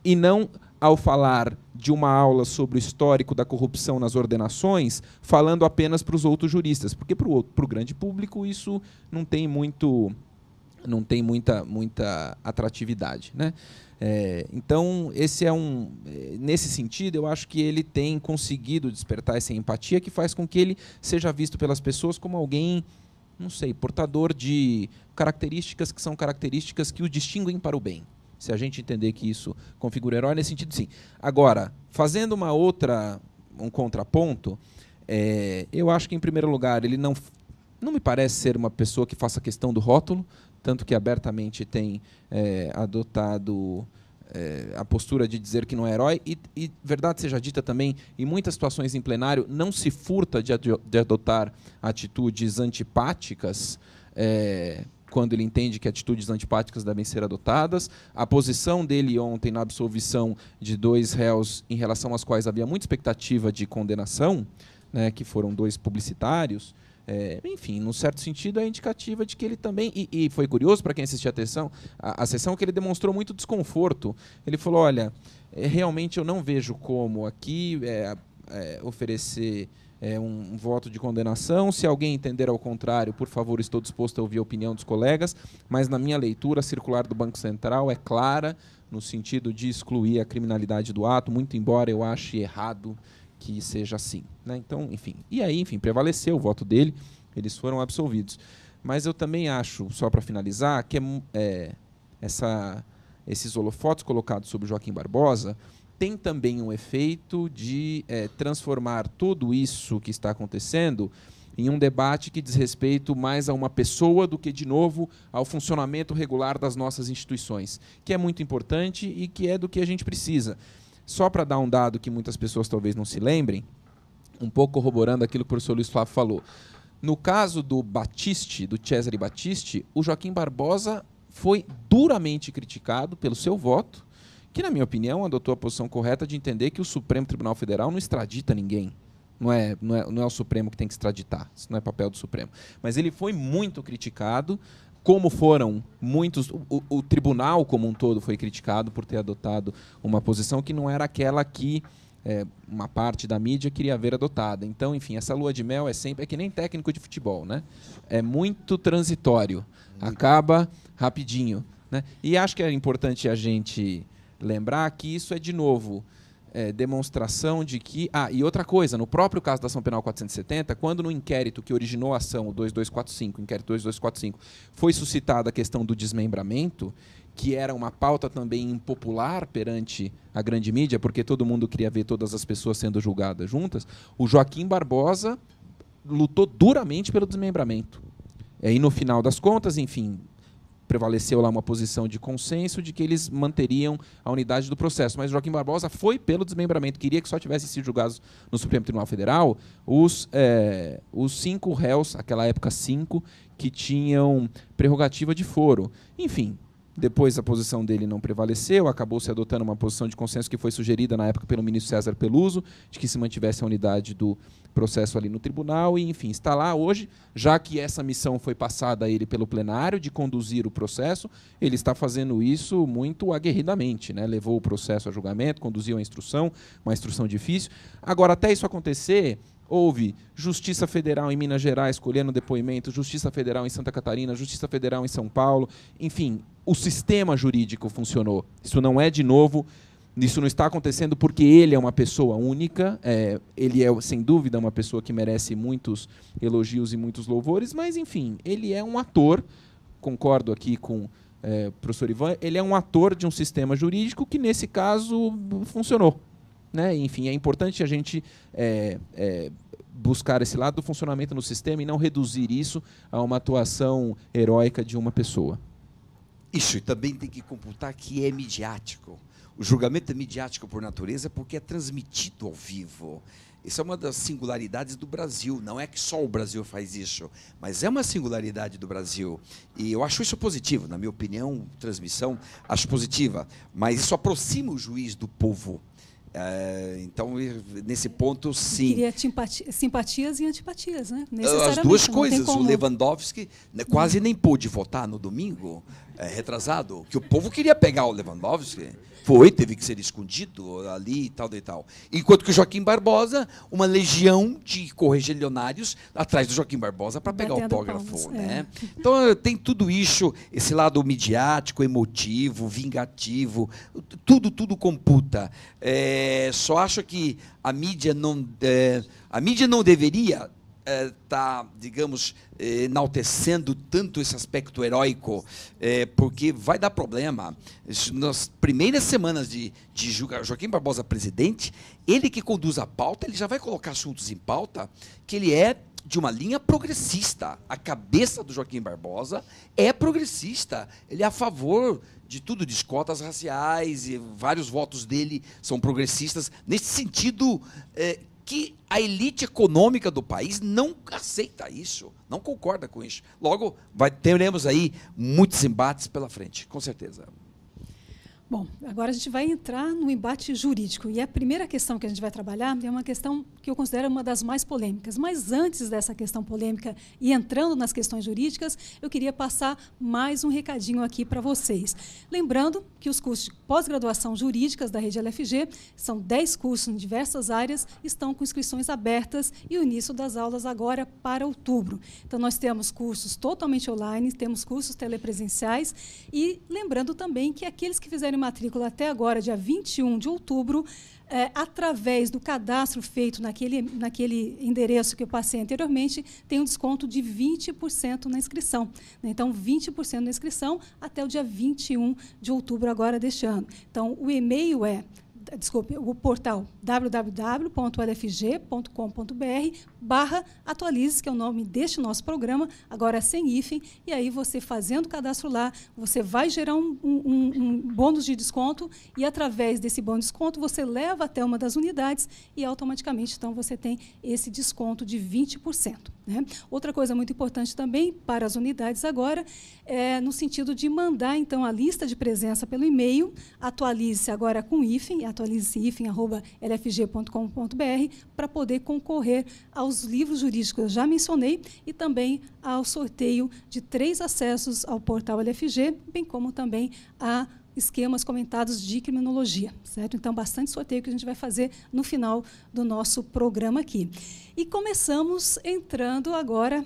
D: e não ao falar de uma aula sobre o histórico da corrupção nas ordenações, falando apenas para os outros juristas, porque para o grande público isso não tem muito não tem muita, muita atratividade. Né? É, então, esse é um. É, nesse sentido, eu acho que ele tem conseguido despertar essa empatia que faz com que ele seja visto pelas pessoas como alguém, não sei, portador de características que são características que o distinguem para o bem. Se a gente entender que isso configura herói, nesse sentido, sim. Agora, fazendo uma outra, um contraponto, é, eu acho que, em primeiro lugar, ele não, não me parece ser uma pessoa que faça questão do rótulo, tanto que abertamente tem é, adotado. É, a postura de dizer que não é herói. E, e, verdade seja dita também, em muitas situações em plenário, não se furta de, ad de adotar atitudes antipáticas é, quando ele entende que atitudes antipáticas devem ser adotadas. A posição dele ontem na absolvição de dois réus em relação às quais havia muita expectativa de condenação, né, que foram dois publicitários, é, enfim, num certo sentido, é indicativa de que ele também. E, e foi curioso para quem assistiu a, sessão, a, a sessão que ele demonstrou muito desconforto. Ele falou: olha, é, realmente eu não vejo como aqui é, é oferecer é, um, um, voto de condenação. Se alguém entender ao contrário, por favor, estou disposto a ouvir a opinião dos colegas, mas na minha leitura, a circular do Banco Central é clara no sentido de excluir a criminalidade do ato, muito embora eu ache errado que seja assim. Né? Então, enfim. E aí, enfim, prevaleceu o voto dele, eles foram absolvidos. Mas eu também acho, só para finalizar, que é, é, essa, esses holofotes colocados sobre Joaquim Barbosa tem também um efeito de é, transformar tudo isso que está acontecendo em um debate que diz respeito mais a uma pessoa do que, de novo, ao funcionamento regular das nossas instituições, que é muito importante e que é do que a gente precisa. Só para dar um dado que muitas pessoas talvez não se lembrem, um pouco corroborando aquilo que o professor Luiz Flávio falou. No caso do Batiste, do Cesare Batiste, o Joaquim Barbosa foi duramente criticado pelo seu voto que, na minha opinião, adotou a posição correta de entender que o Supremo Tribunal Federal não extradita ninguém. Não é, não, é, não é o Supremo que tem que extraditar, isso não é papel do Supremo. Mas ele foi muito criticado, como foram muitos. O, o tribunal como um todo foi criticado por ter adotado uma posição que não era aquela que é, uma parte da mídia queria ver adotada. Então, enfim, essa lua de mel é sempre. É que nem técnico de futebol, né? É muito transitório. Uhum. Acaba rapidinho. Né? E acho que é importante a gente Lembrar que isso é, de novo, é, demonstração de que. Ah, e outra coisa, no próprio caso da ação penal 470, quando no inquérito que originou a ação, o 2245, inquérito 2245, foi suscitada a questão do desmembramento, que era uma pauta também impopular perante a grande mídia, porque todo mundo queria ver todas as pessoas sendo julgadas juntas, o Joaquim Barbosa lutou duramente pelo desmembramento. E no final das contas, enfim, prevaleceu lá uma posição de consenso de que eles manteriam a unidade do processo. Mas Joaquim Barbosa foi pelo desmembramento, queria que só tivessem sido julgados no Supremo Tribunal Federal os, é, os cinco réus, aquela época cinco, que tinham prerrogativa de foro. Enfim, depois a posição dele não prevaleceu, acabou se adotando uma posição de consenso que foi sugerida na época pelo ministro César Peluso, de que se mantivesse a unidade do processo ali no tribunal, e enfim, está lá hoje, já que essa missão foi passada a ele pelo plenário de conduzir o processo, ele está fazendo isso muito aguerridamente, né? levou o processo a julgamento, conduziu a instrução, uma instrução difícil. Agora, até isso acontecer, Houve Justiça Federal em Minas Gerais colhendo depoimento, Justiça Federal em Santa Catarina, Justiça Federal em São Paulo. Enfim, o sistema jurídico funcionou. Isso não é, de novo, isso não está acontecendo porque ele é uma pessoa única, é, ele é, sem dúvida, uma pessoa que merece muitos elogios e muitos louvores, mas, enfim, ele é um ator, concordo aqui com é, o professor Ivan, ele é um ator de um sistema jurídico que, nesse caso, funcionou. Né? Enfim, é importante a gente é, é, buscar esse lado do funcionamento no sistema e não reduzir isso a uma atuação heróica de uma pessoa. Isso, e também tem que computar que é
B: midiático. O julgamento é midiático por natureza porque é transmitido ao vivo. Isso é uma das singularidades do Brasil. Não é que só o Brasil faz isso, mas é uma singularidade do Brasil. E eu acho isso positivo. Na minha opinião, transmissão, acho positiva. Mas isso aproxima o juiz do povo é, então, nesse ponto, sim. Queria
A: simpatias e antipatias, né? Ah, as duas coisas. O
B: Lewandowski né, quase nem pôde votar no domingo, é, retrasado, que o povo queria pegar o Lewandowski. Foi, teve que ser escondido ali e tal, e tal. Enquanto que o Joaquim Barbosa, uma legião de correligionários atrás do Joaquim Barbosa para pegar o autógrafo. Palmas, né? É. Então eh, tem tudo isso, esse lado midiático, emotivo, vingativo, tudo, tudo computa. É, eh, só acho que a mídia não, eh, a mídia não deveria está, eh, digamos, eh, enaltecendo tanto esse aspecto heróico, eh, porque vai dar problema. Nas primeiras semanas de, de Joaquim Barbosa presidente, ele que conduz a pauta, ele já vai colocar assuntos em pauta que ele é de uma linha progressista. A cabeça do Joaquim Barbosa é progressista. Ele é a favor de tudo, de cotas raciais, e vários votos dele são progressistas, nesse sentido é, que a elite econômica do país não aceita isso, não concorda com isso. Logo, vai, teremos aí muitos embates pela frente, com certeza.
A: Bom, agora a gente vai entrar no embate jurídico. E a primeira questão que a gente vai trabalhar é uma questão que eu considero uma das mais polêmicas. Mas antes dessa questão polêmica e entrando nas questões jurídicas, eu queria passar mais um recadinho aqui para vocês. Lembrando que os cursos de pós-graduação jurídicas da Rede LFG são 10 cursos em diversas áreas, estão com inscrições abertas e o início das aulas agora para outubro. Então, nós temos cursos totalmente online, temos cursos telepresenciais e lembrando também que aqueles que fizerem matrícula até agora, dia 21 de outubro, é, através do cadastro feito naquele, naquele endereço que eu passei anteriormente, tem um desconto de 20% na inscrição. Né? Então, 20% na inscrição até o dia 21 de outubro agora deste ano. Então, o e-mail é é, desculpe, o portal www.lfg.com.br barra atualize, que é o nome deste nosso programa, agora sem hífen, e aí você fazendo o cadastro lá, você vai gerar um, um, um bônus de desconto e através desse bônus de desconto você leva até uma das unidades e automaticamente então você tem esse desconto de 20%. Né? Outra coisa muito importante também para as unidades agora é no sentido de mandar então a lista de presença pelo e-mail, atualize-se agora com hífen, atualize-se hífen arroba lfg.com.br para poder concorrer aos livros jurídicos que eu já mencionei e também ao sorteio de três acessos ao portal LFG, bem como também a esquemas comentados de criminologia, certo? Então, bastante sorteio que a gente vai fazer no final do nosso programa aqui. E começamos entrando agora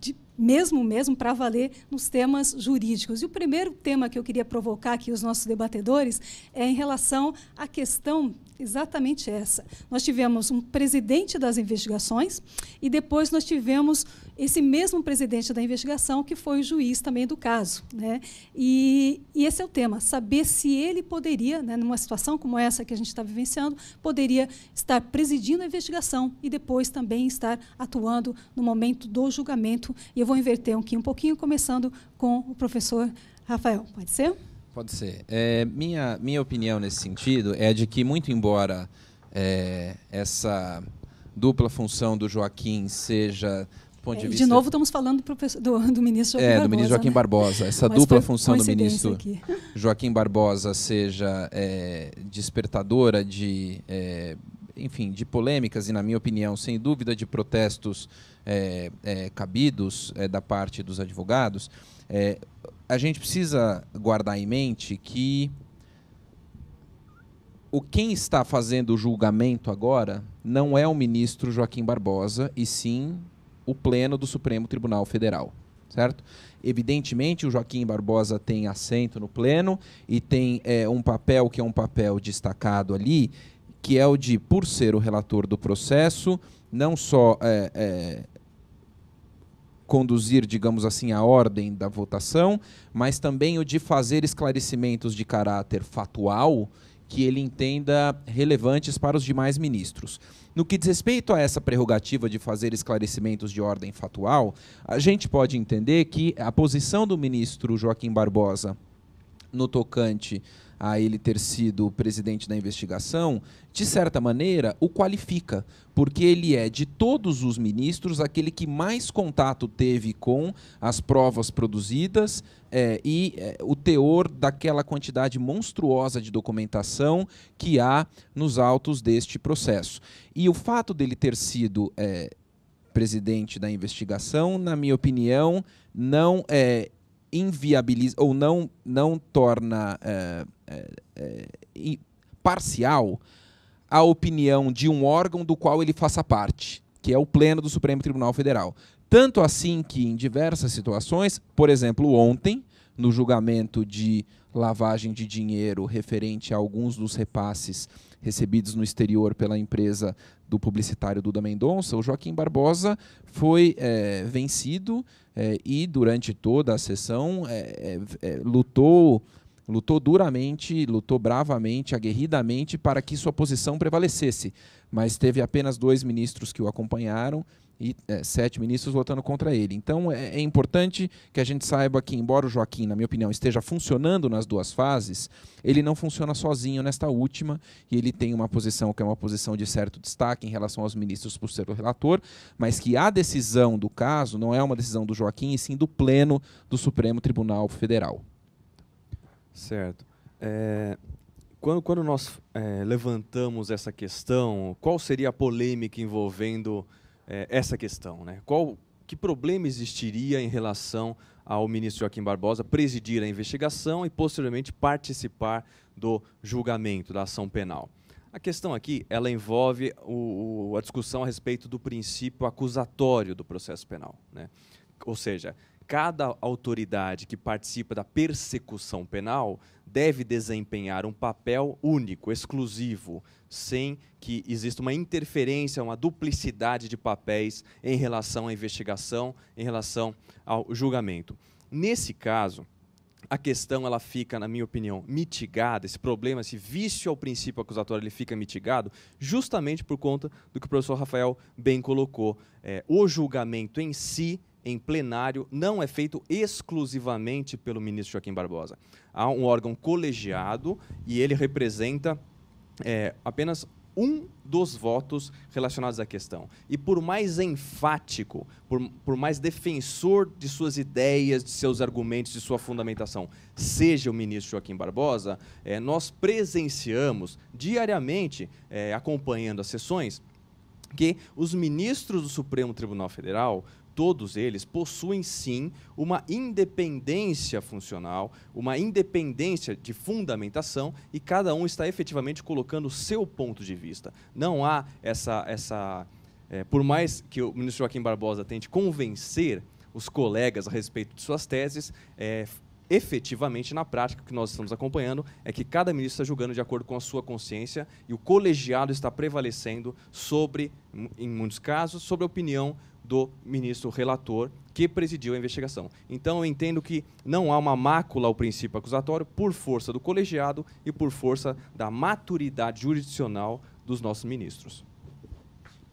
A: de, mesmo mesmo para valer nos temas jurídicos. E o primeiro tema que eu queria provocar aqui os nossos debatedores é em relação à questão Exatamente essa. Nós tivemos um presidente das investigações e depois nós tivemos esse mesmo presidente da investigação, que foi o juiz também do caso. Né? E, e esse é o tema: saber se ele poderia, né, numa situação como essa que a gente está vivenciando, poderia estar presidindo a investigação e depois também estar atuando no momento do julgamento. E eu vou inverter aqui um pouquinho, começando com o professor Rafael. Pode ser?
D: Pode ser. É, minha, minha opinião nesse sentido é de que, muito embora é, essa dupla função do Joaquim seja de, é, de novo,
A: estamos falando do, do, ministro Joaquim é, Barbosa. do ministro Joaquim né? Barbosa. Essa Mas dupla função do ministro aqui.
D: Joaquim Barbosa seja é, despertadora de, é, enfim, de polêmicas e, na minha opinião, sem dúvida, de protestos é, é, cabidos da parte dos advogados a gente precisa guardar em mente que o quem está fazendo o julgamento agora não é o ministro Joaquim Barbosa, e sim o pleno do Supremo Tribunal Federal, certo? Evidentemente, o Joaquim Barbosa tem assento no pleno e tem é, um papel que é um papel destacado ali, que é o de, por ser o relator do processo, não só é, é, conduzir, digamos assim, a ordem da votação, mas também o de fazer esclarecimentos de caráter factual que ele entenda relevantes para os demais ministros. No que diz respeito a essa prerrogativa de fazer esclarecimentos de ordem factual, a gente pode entender que a posição do ministro Joaquim Barbosa no tocante a ele ter sido presidente da investigação, de certa maneira, o qualifica, porque ele é, de todos os ministros, aquele que mais contato teve com as provas produzidas é, e é, o teor daquela quantidade monstruosa de documentação que há nos autos deste processo. E o fato dele ter sido. É, presidente da investigação, na minha opinião, não é, inviabiliza ou não, não torna é, é, é, parcial à opinião de um órgão do qual ele faça parte, que é o Pleno do Supremo Tribunal Federal. Tanto assim que, em diversas situações, por exemplo, ontem, no julgamento de lavagem de dinheiro referente a alguns dos repasses recebidos no exterior pela empresa do publicitário Duda Mendonça, o Joaquim Barbosa foi é, vencido é, e, durante toda a sessão, é, é lutou Lutou duramente, lutou bravamente, aguerridamente para que sua posição prevalecesse, mas teve apenas dois ministros que o acompanharam e é, sete ministros votando contra ele. Então é, é, importante que a gente saiba que, embora o Joaquim, na minha opinião, esteja funcionando nas duas fases, ele não funciona sozinho nesta última e ele tem uma posição que é uma posição de certo destaque em relação aos ministros por ser o relator, mas que a decisão do caso não é uma decisão do Joaquim, e sim do Pleno do Supremo Tribunal Federal. Certo. É,
C: quando, quando nós é, levantamos essa questão, qual seria a polêmica envolvendo é, essa questão? Né? Qual, que problema existiria em relação ao ministro Joaquim Barbosa presidir a investigação e, posteriormente, participar do julgamento da ação penal? A questão aqui ela envolve o, o, a discussão a respeito do princípio acusatório do processo penal. Né? Ou seja, cada autoridade que participa da persecução penal deve desempenhar um papel único, exclusivo, sem que exista uma interferência, uma duplicidade de papéis em relação à investigação, em relação ao julgamento. Nesse caso, a questão ela fica, na minha opinião, mitigada, esse problema, esse vício ao princípio acusatório, ele fica mitigado justamente por conta do que o professor Rafael bem colocou. É, o julgamento em si em plenário não é feito exclusivamente pelo ministro Joaquim Barbosa. Há um órgão colegiado e ele representa é, apenas um dos votos relacionados à questão. E por mais enfático, por, por mais defensor de suas ideias, de seus argumentos, de sua fundamentação, seja o ministro Joaquim Barbosa, é, nós presenciamos diariamente, é, acompanhando as sessões, que os ministros do Supremo Tribunal Federal todos eles possuem sim uma independência funcional, uma independência de fundamentação e cada um está efetivamente colocando o seu ponto de vista. Não há essa. essa é, por mais que o ministro Joaquim Barbosa tente convencer os colegas a respeito de suas teses, é, efetivamente na prática o que nós estamos acompanhando é que cada ministro está julgando de acordo com a sua consciência e o colegiado está prevalecendo sobre em muitos casos sobre a opinião do ministro relator que presidiu a investigação. Então, eu entendo que não há uma mácula ao princípio acusatório por força do colegiado e por força da maturidade jurisdicional dos nossos ministros.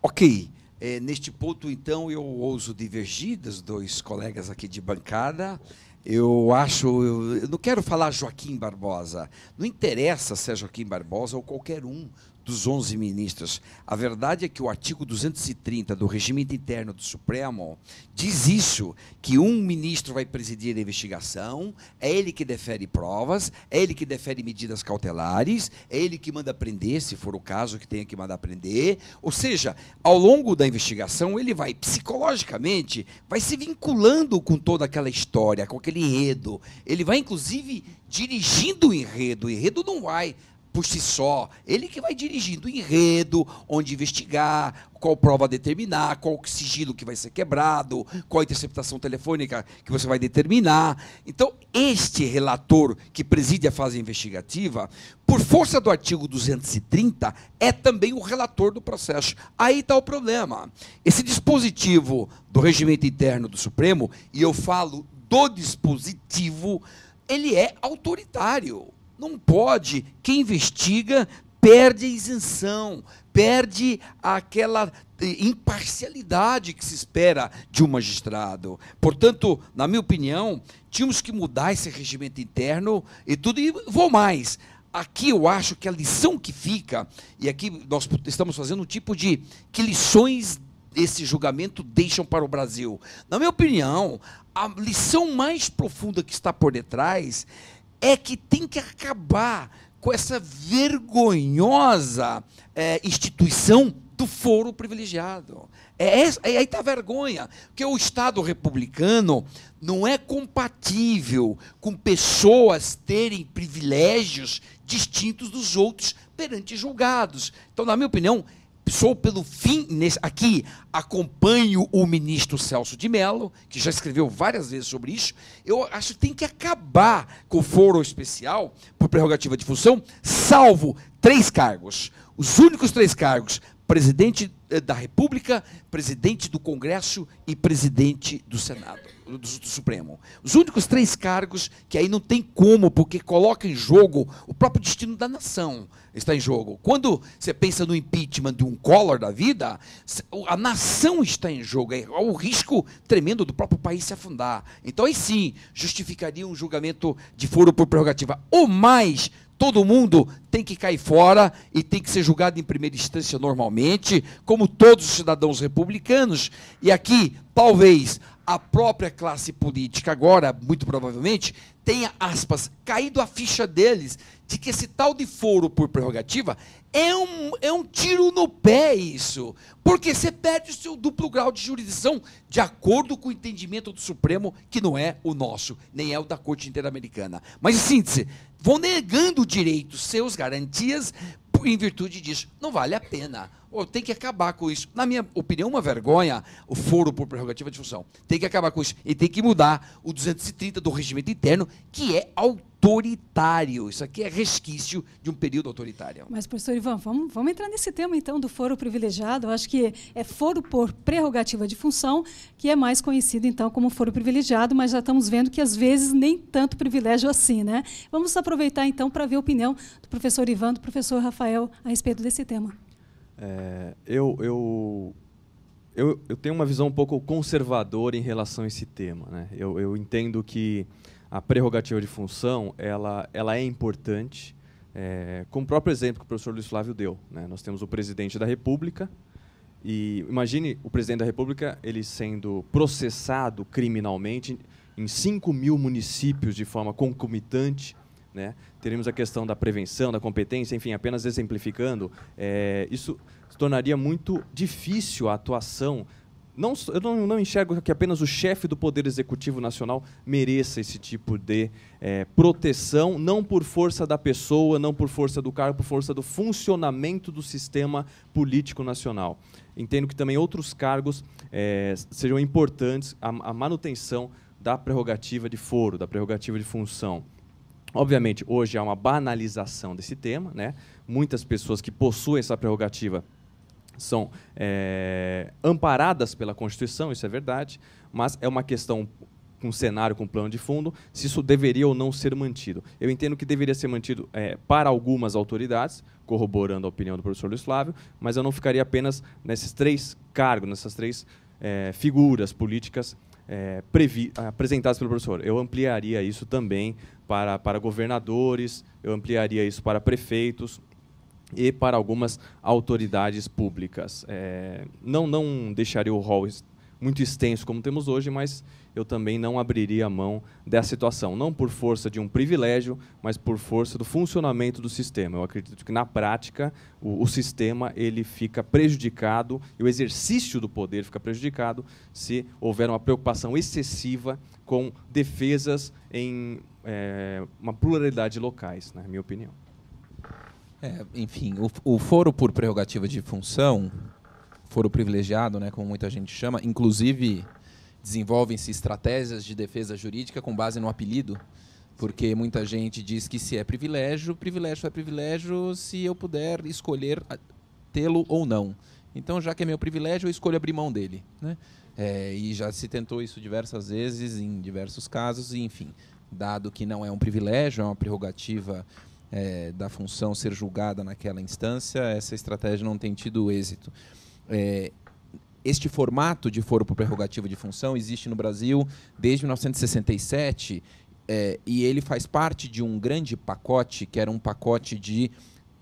C: Ok. É, neste ponto, então, eu ouso divergir dos dois colegas aqui de
B: bancada. Eu acho, eu, eu, não quero falar Joaquim Barbosa. Não interessa se é Joaquim Barbosa ou qualquer um dos 11 ministros. A verdade é que o artigo 230 do regimento interno do Supremo diz isso, que um ministro vai presidir a investigação, é ele que defere provas, é ele que defere medidas cautelares, é ele que manda prender, se for o caso que tenha que mandar prender. Ou seja, ao longo da investigação, ele vai psicologicamente, vai se vinculando com toda aquela história, com aquele enredo. Ele vai inclusive dirigindo o enredo. O enredo não vai por si só. Ele que vai dirigindo o enredo, onde investigar, qual prova determinar, qual sigilo que vai ser quebrado, qual interceptação telefônica que você vai determinar. Então, este relator que preside a fase investigativa, por força do artigo 230, é também o relator do processo. Aí está o problema. Esse dispositivo do regimento interno do Supremo, e eu falo do dispositivo, ele é autoritário não pode. Quem investiga perde a isenção, perde aquela eh, imparcialidade que se espera de um magistrado. Portanto, na minha opinião, tínhamos que mudar esse regimento interno e tudo. E vou mais. Aqui eu acho que a lição que fica, e aqui nós estamos fazendo um tipo de que lições esse julgamento deixam para o Brasil. Na minha opinião, a lição mais profunda que está por detrás é que tem que acabar com essa vergonhosa é, instituição do foro privilegiado. É, é aí está a vergonha, porque o Estado republicano não é compatível com pessoas terem privilégios distintos dos outros perante julgados. Então, na minha opinião, sou pelo fim nesse, aqui acompanho o ministro Celso de Mello, que já escreveu várias vezes sobre isso. Eu acho que tem que acabar com o foro especial por prerrogativa de função, salvo três cargos. Os únicos três cargos: presidente eh, da República, presidente do Congresso e presidente do Senado do, do Supremo. Os únicos três cargos que aí não tem como, porque coloca em jogo o próprio destino da nação está em jogo. Quando você pensa no impeachment de um Collor da vida, a nação está em jogo. É, é o risco tremendo do próprio país se afundar. Então, aí sim, justificaria um julgamento de foro por prerrogativa. Ou mais, todo mundo tem que cair fora e tem que ser julgado em primeira instância normalmente, como todos os cidadãos republicanos. E aqui, talvez, a própria classe política agora, muito provavelmente, tenha, aspas, caído a ficha deles de que esse tal de foro por prerrogativa é um, é um tiro no pé isso. Porque você perde o seu duplo grau de jurisdição de acordo com o entendimento do Supremo, que não é o nosso, nem é o da Corte Interamericana. Mas, em síntese, vão negando direitos seus, garantias, em virtude disso. Não vale a pena oh, tem que acabar com isso. Na minha opinião, uma vergonha o foro por prerrogativa de função. Tem que acabar com isso. E tem que mudar o 230 do regimento interno, que é autoritário. Isso aqui é resquício de um período autoritário.
A: Mas, professor Ivan, vamos, vamos entrar nesse tema, então, do foro privilegiado. Eu acho que é foro por prerrogativa de função, que é mais conhecido, então, como foro privilegiado, mas já estamos vendo que, às vezes, nem tanto privilégio assim, né? Vamos aproveitar, então, para ver a opinião do professor Ivan, do professor Rafael, a respeito desse tema.
C: É, eu, eu, eu, eu tenho uma visão um pouco conservadora em relação a esse tema. Né? Eu, eu entendo que a prerrogativa de função ela, ela é importante, é, o próprio exemplo que o professor Luiz Flávio deu. Né? Nós temos o presidente da República, e imagine o presidente da República ele sendo processado criminalmente em 5 mil municípios de forma concomitante né? Teremos a questão da prevenção, da competência, enfim, apenas exemplificando, é, isso se tornaria muito difícil a atuação. Não, eu não, não enxergo que apenas o chefe do Poder Executivo Nacional mereça esse tipo de é, proteção, não por força da pessoa, não por força do cargo, por força do funcionamento do sistema político nacional. Entendo que também outros cargos é, sejam importantes à a manutenção da prerrogativa de foro, da prerrogativa de função. Obviamente, hoje há uma banalização desse tema. Né? Muitas pessoas que possuem essa prerrogativa são é, amparadas pela Constituição, isso é verdade, mas é uma questão com um cenário, com um plano de fundo, se isso deveria ou não ser mantido. Eu entendo que deveria ser mantido é, para algumas autoridades, corroborando a opinião do professor Luiz Flávio, mas eu não ficaria apenas nesses três cargos, nessas três é, figuras políticas é, previ, apresentadas pelo professor. Eu ampliaria isso também para, para governadores, eu ampliaria isso para prefeitos e para algumas autoridades públicas. É, não, não deixaria o rol muito extenso como temos hoje, mas eu também não abriria a mão dessa situação. Não por força de um privilégio, mas por força do funcionamento do sistema. Eu acredito que, na prática, o, o sistema ele fica prejudicado e o exercício do poder fica prejudicado se houver uma preocupação excessiva com defesas em é, uma pluralidade de locais, na né, minha opinião.
D: É, enfim, o, o foro por prerrogativa de função foro privilegiado, né, como muita gente chama, inclusive desenvolvem-se estratégias de defesa jurídica com base no apelido, porque muita gente diz que se é privilégio, privilégio é privilégio se eu puder escolher tê-lo ou não. Então, já que é meu privilégio, eu escolho abrir mão dele. Né? É, e já se tentou isso diversas vezes, em diversos casos, e enfim, dado que não é um privilégio, é uma prerrogativa é, da função ser julgada naquela instância, essa estratégia não tem tido êxito é, este formato de foro por prerrogativa de função existe no Brasil desde 1967 é, e ele faz parte de um grande pacote, que era um pacote de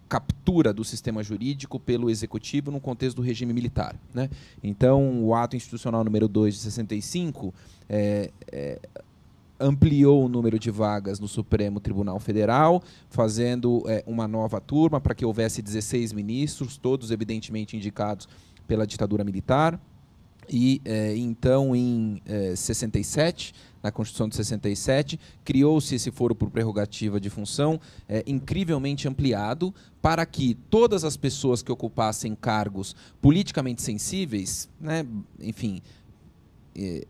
D: captura do sistema jurídico pelo executivo no contexto do regime militar. Né? Então, o ato institucional número 2 de 65 é, é, ampliou o número de vagas no Supremo Tribunal Federal, fazendo é, uma nova turma para que houvesse 16 ministros, todos evidentemente indicados pela ditadura militar. E eh, então, em é, eh, 67, na Constituição de 67, criou-se esse foro por prerrogativa de função, eh, incrivelmente ampliado, para que todas as pessoas que ocupassem cargos politicamente sensíveis, né, enfim,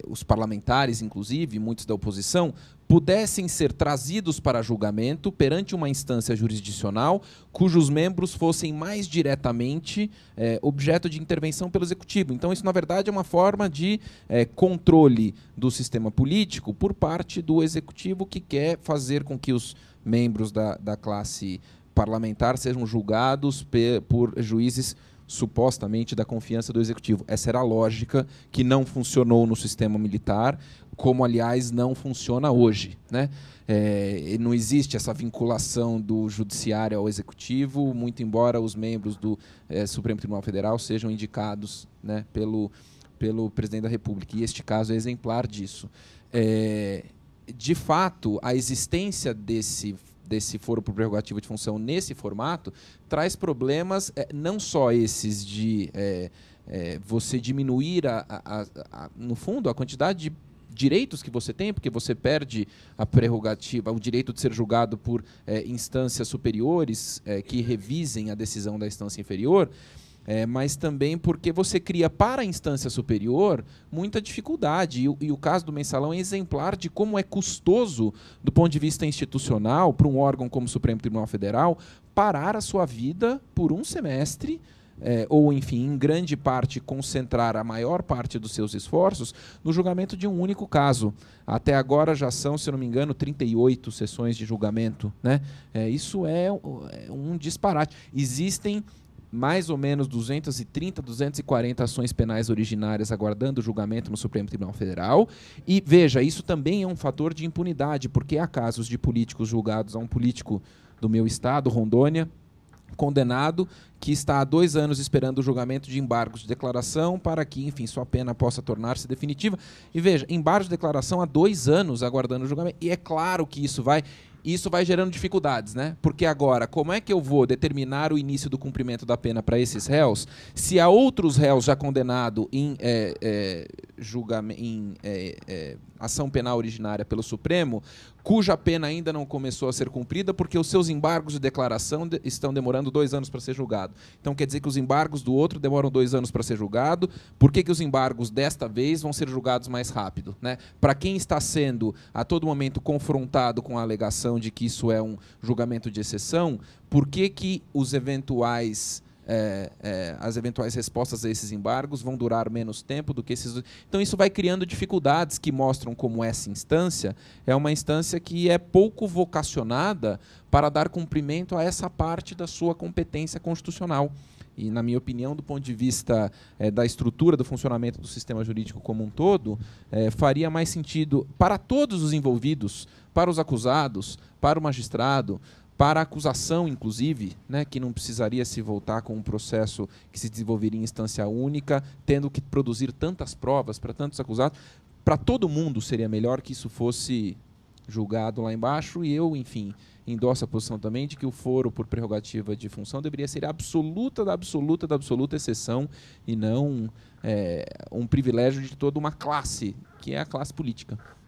D: os parlamentares, inclusive, muitos da oposição, pudessem ser trazidos para julgamento perante uma instância jurisdicional cujos membros fossem mais diretamente é, objeto de intervenção pelo executivo. Então, isso, na verdade, é uma forma de é, controle do sistema político por parte do executivo que quer fazer com que os membros da, da classe parlamentar sejam julgados por juízes supostamente da confiança do executivo. Essa era a lógica que não funcionou no sistema militar como aliás não funciona hoje, né? É, não existe essa vinculação do judiciário ao executivo, muito embora os membros do é, Supremo Tribunal Federal sejam indicados, né, pelo pelo presidente da República. E este caso é exemplar disso. É, de fato, a existência desse desse foro por prerrogativa de função nesse formato traz problemas é, não só esses de é, é você diminuir a, a, a, no fundo a quantidade de direitos que você tem, porque você perde a prerrogativa, o direito de ser julgado por é, instâncias superiores é, que revisem a decisão da instância inferior, é, mas também porque você cria para a instância superior muita dificuldade. E, e, o caso do mensalão é exemplar de como é custoso, do ponto de vista institucional, para um órgão como o Supremo Tribunal Federal, parar a sua vida por um semestre é, ou enfim, em grande parte concentrar a maior parte dos seus esforços no julgamento de um único caso. Até agora já são, se não me engano, 38 sessões de julgamento. Né? É, isso é, é um disparate. Existem mais ou menos 230, 240 ações penais originárias aguardando julgamento no Supremo Tribunal Federal. E veja, isso também é um fator de impunidade, porque há casos de políticos julgados a um político do meu estado, Rondônia, condenado que está há dois anos esperando o julgamento de embargos de declaração para que, enfim, sua pena possa tornar-se definitiva. E veja, embargos de declaração há dois anos aguardando o julgamento. E é claro que isso vai isso vai gerando dificuldades, né? Porque agora, como é que eu vou determinar o início do cumprimento da pena para esses réus se há outros réus já condenados em, é, é, em é, ação penal originária pelo Supremo cuja pena ainda não começou a ser cumprida, porque os seus embargos de declaração de estão demorando dois anos para ser julgado. Então quer dizer que os embargos do outro demoram dois anos para ser julgado. Por que, que os embargos desta vez vão ser julgados mais rápido? Né? Para quem está sendo a todo momento confrontado com a alegação de que isso é um julgamento de exceção, por que, que os eventuais é, é, as eventuais respostas a esses embargos vão durar menos tempo do que esses. Então, isso vai criando dificuldades que mostram como essa instância é uma instância que é pouco vocacionada para dar cumprimento a essa parte da sua competência constitucional. E, na minha opinião, do ponto de vista é, da estrutura do funcionamento do sistema jurídico como um todo, é, faria mais sentido para todos os envolvidos, para os acusados, para o magistrado, para a acusação, inclusive, né, que não precisaria se voltar com um processo que se desenvolveria em instância única, tendo que produzir tantas provas para tantos acusados. Para todo mundo seria melhor que isso fosse julgado lá embaixo, e eu, enfim, endosso a posição também de que o foro por prerrogativa de função deveria ser absoluta da absoluta da absoluta exceção e não é, um privilégio de toda uma classe, que é a classe política.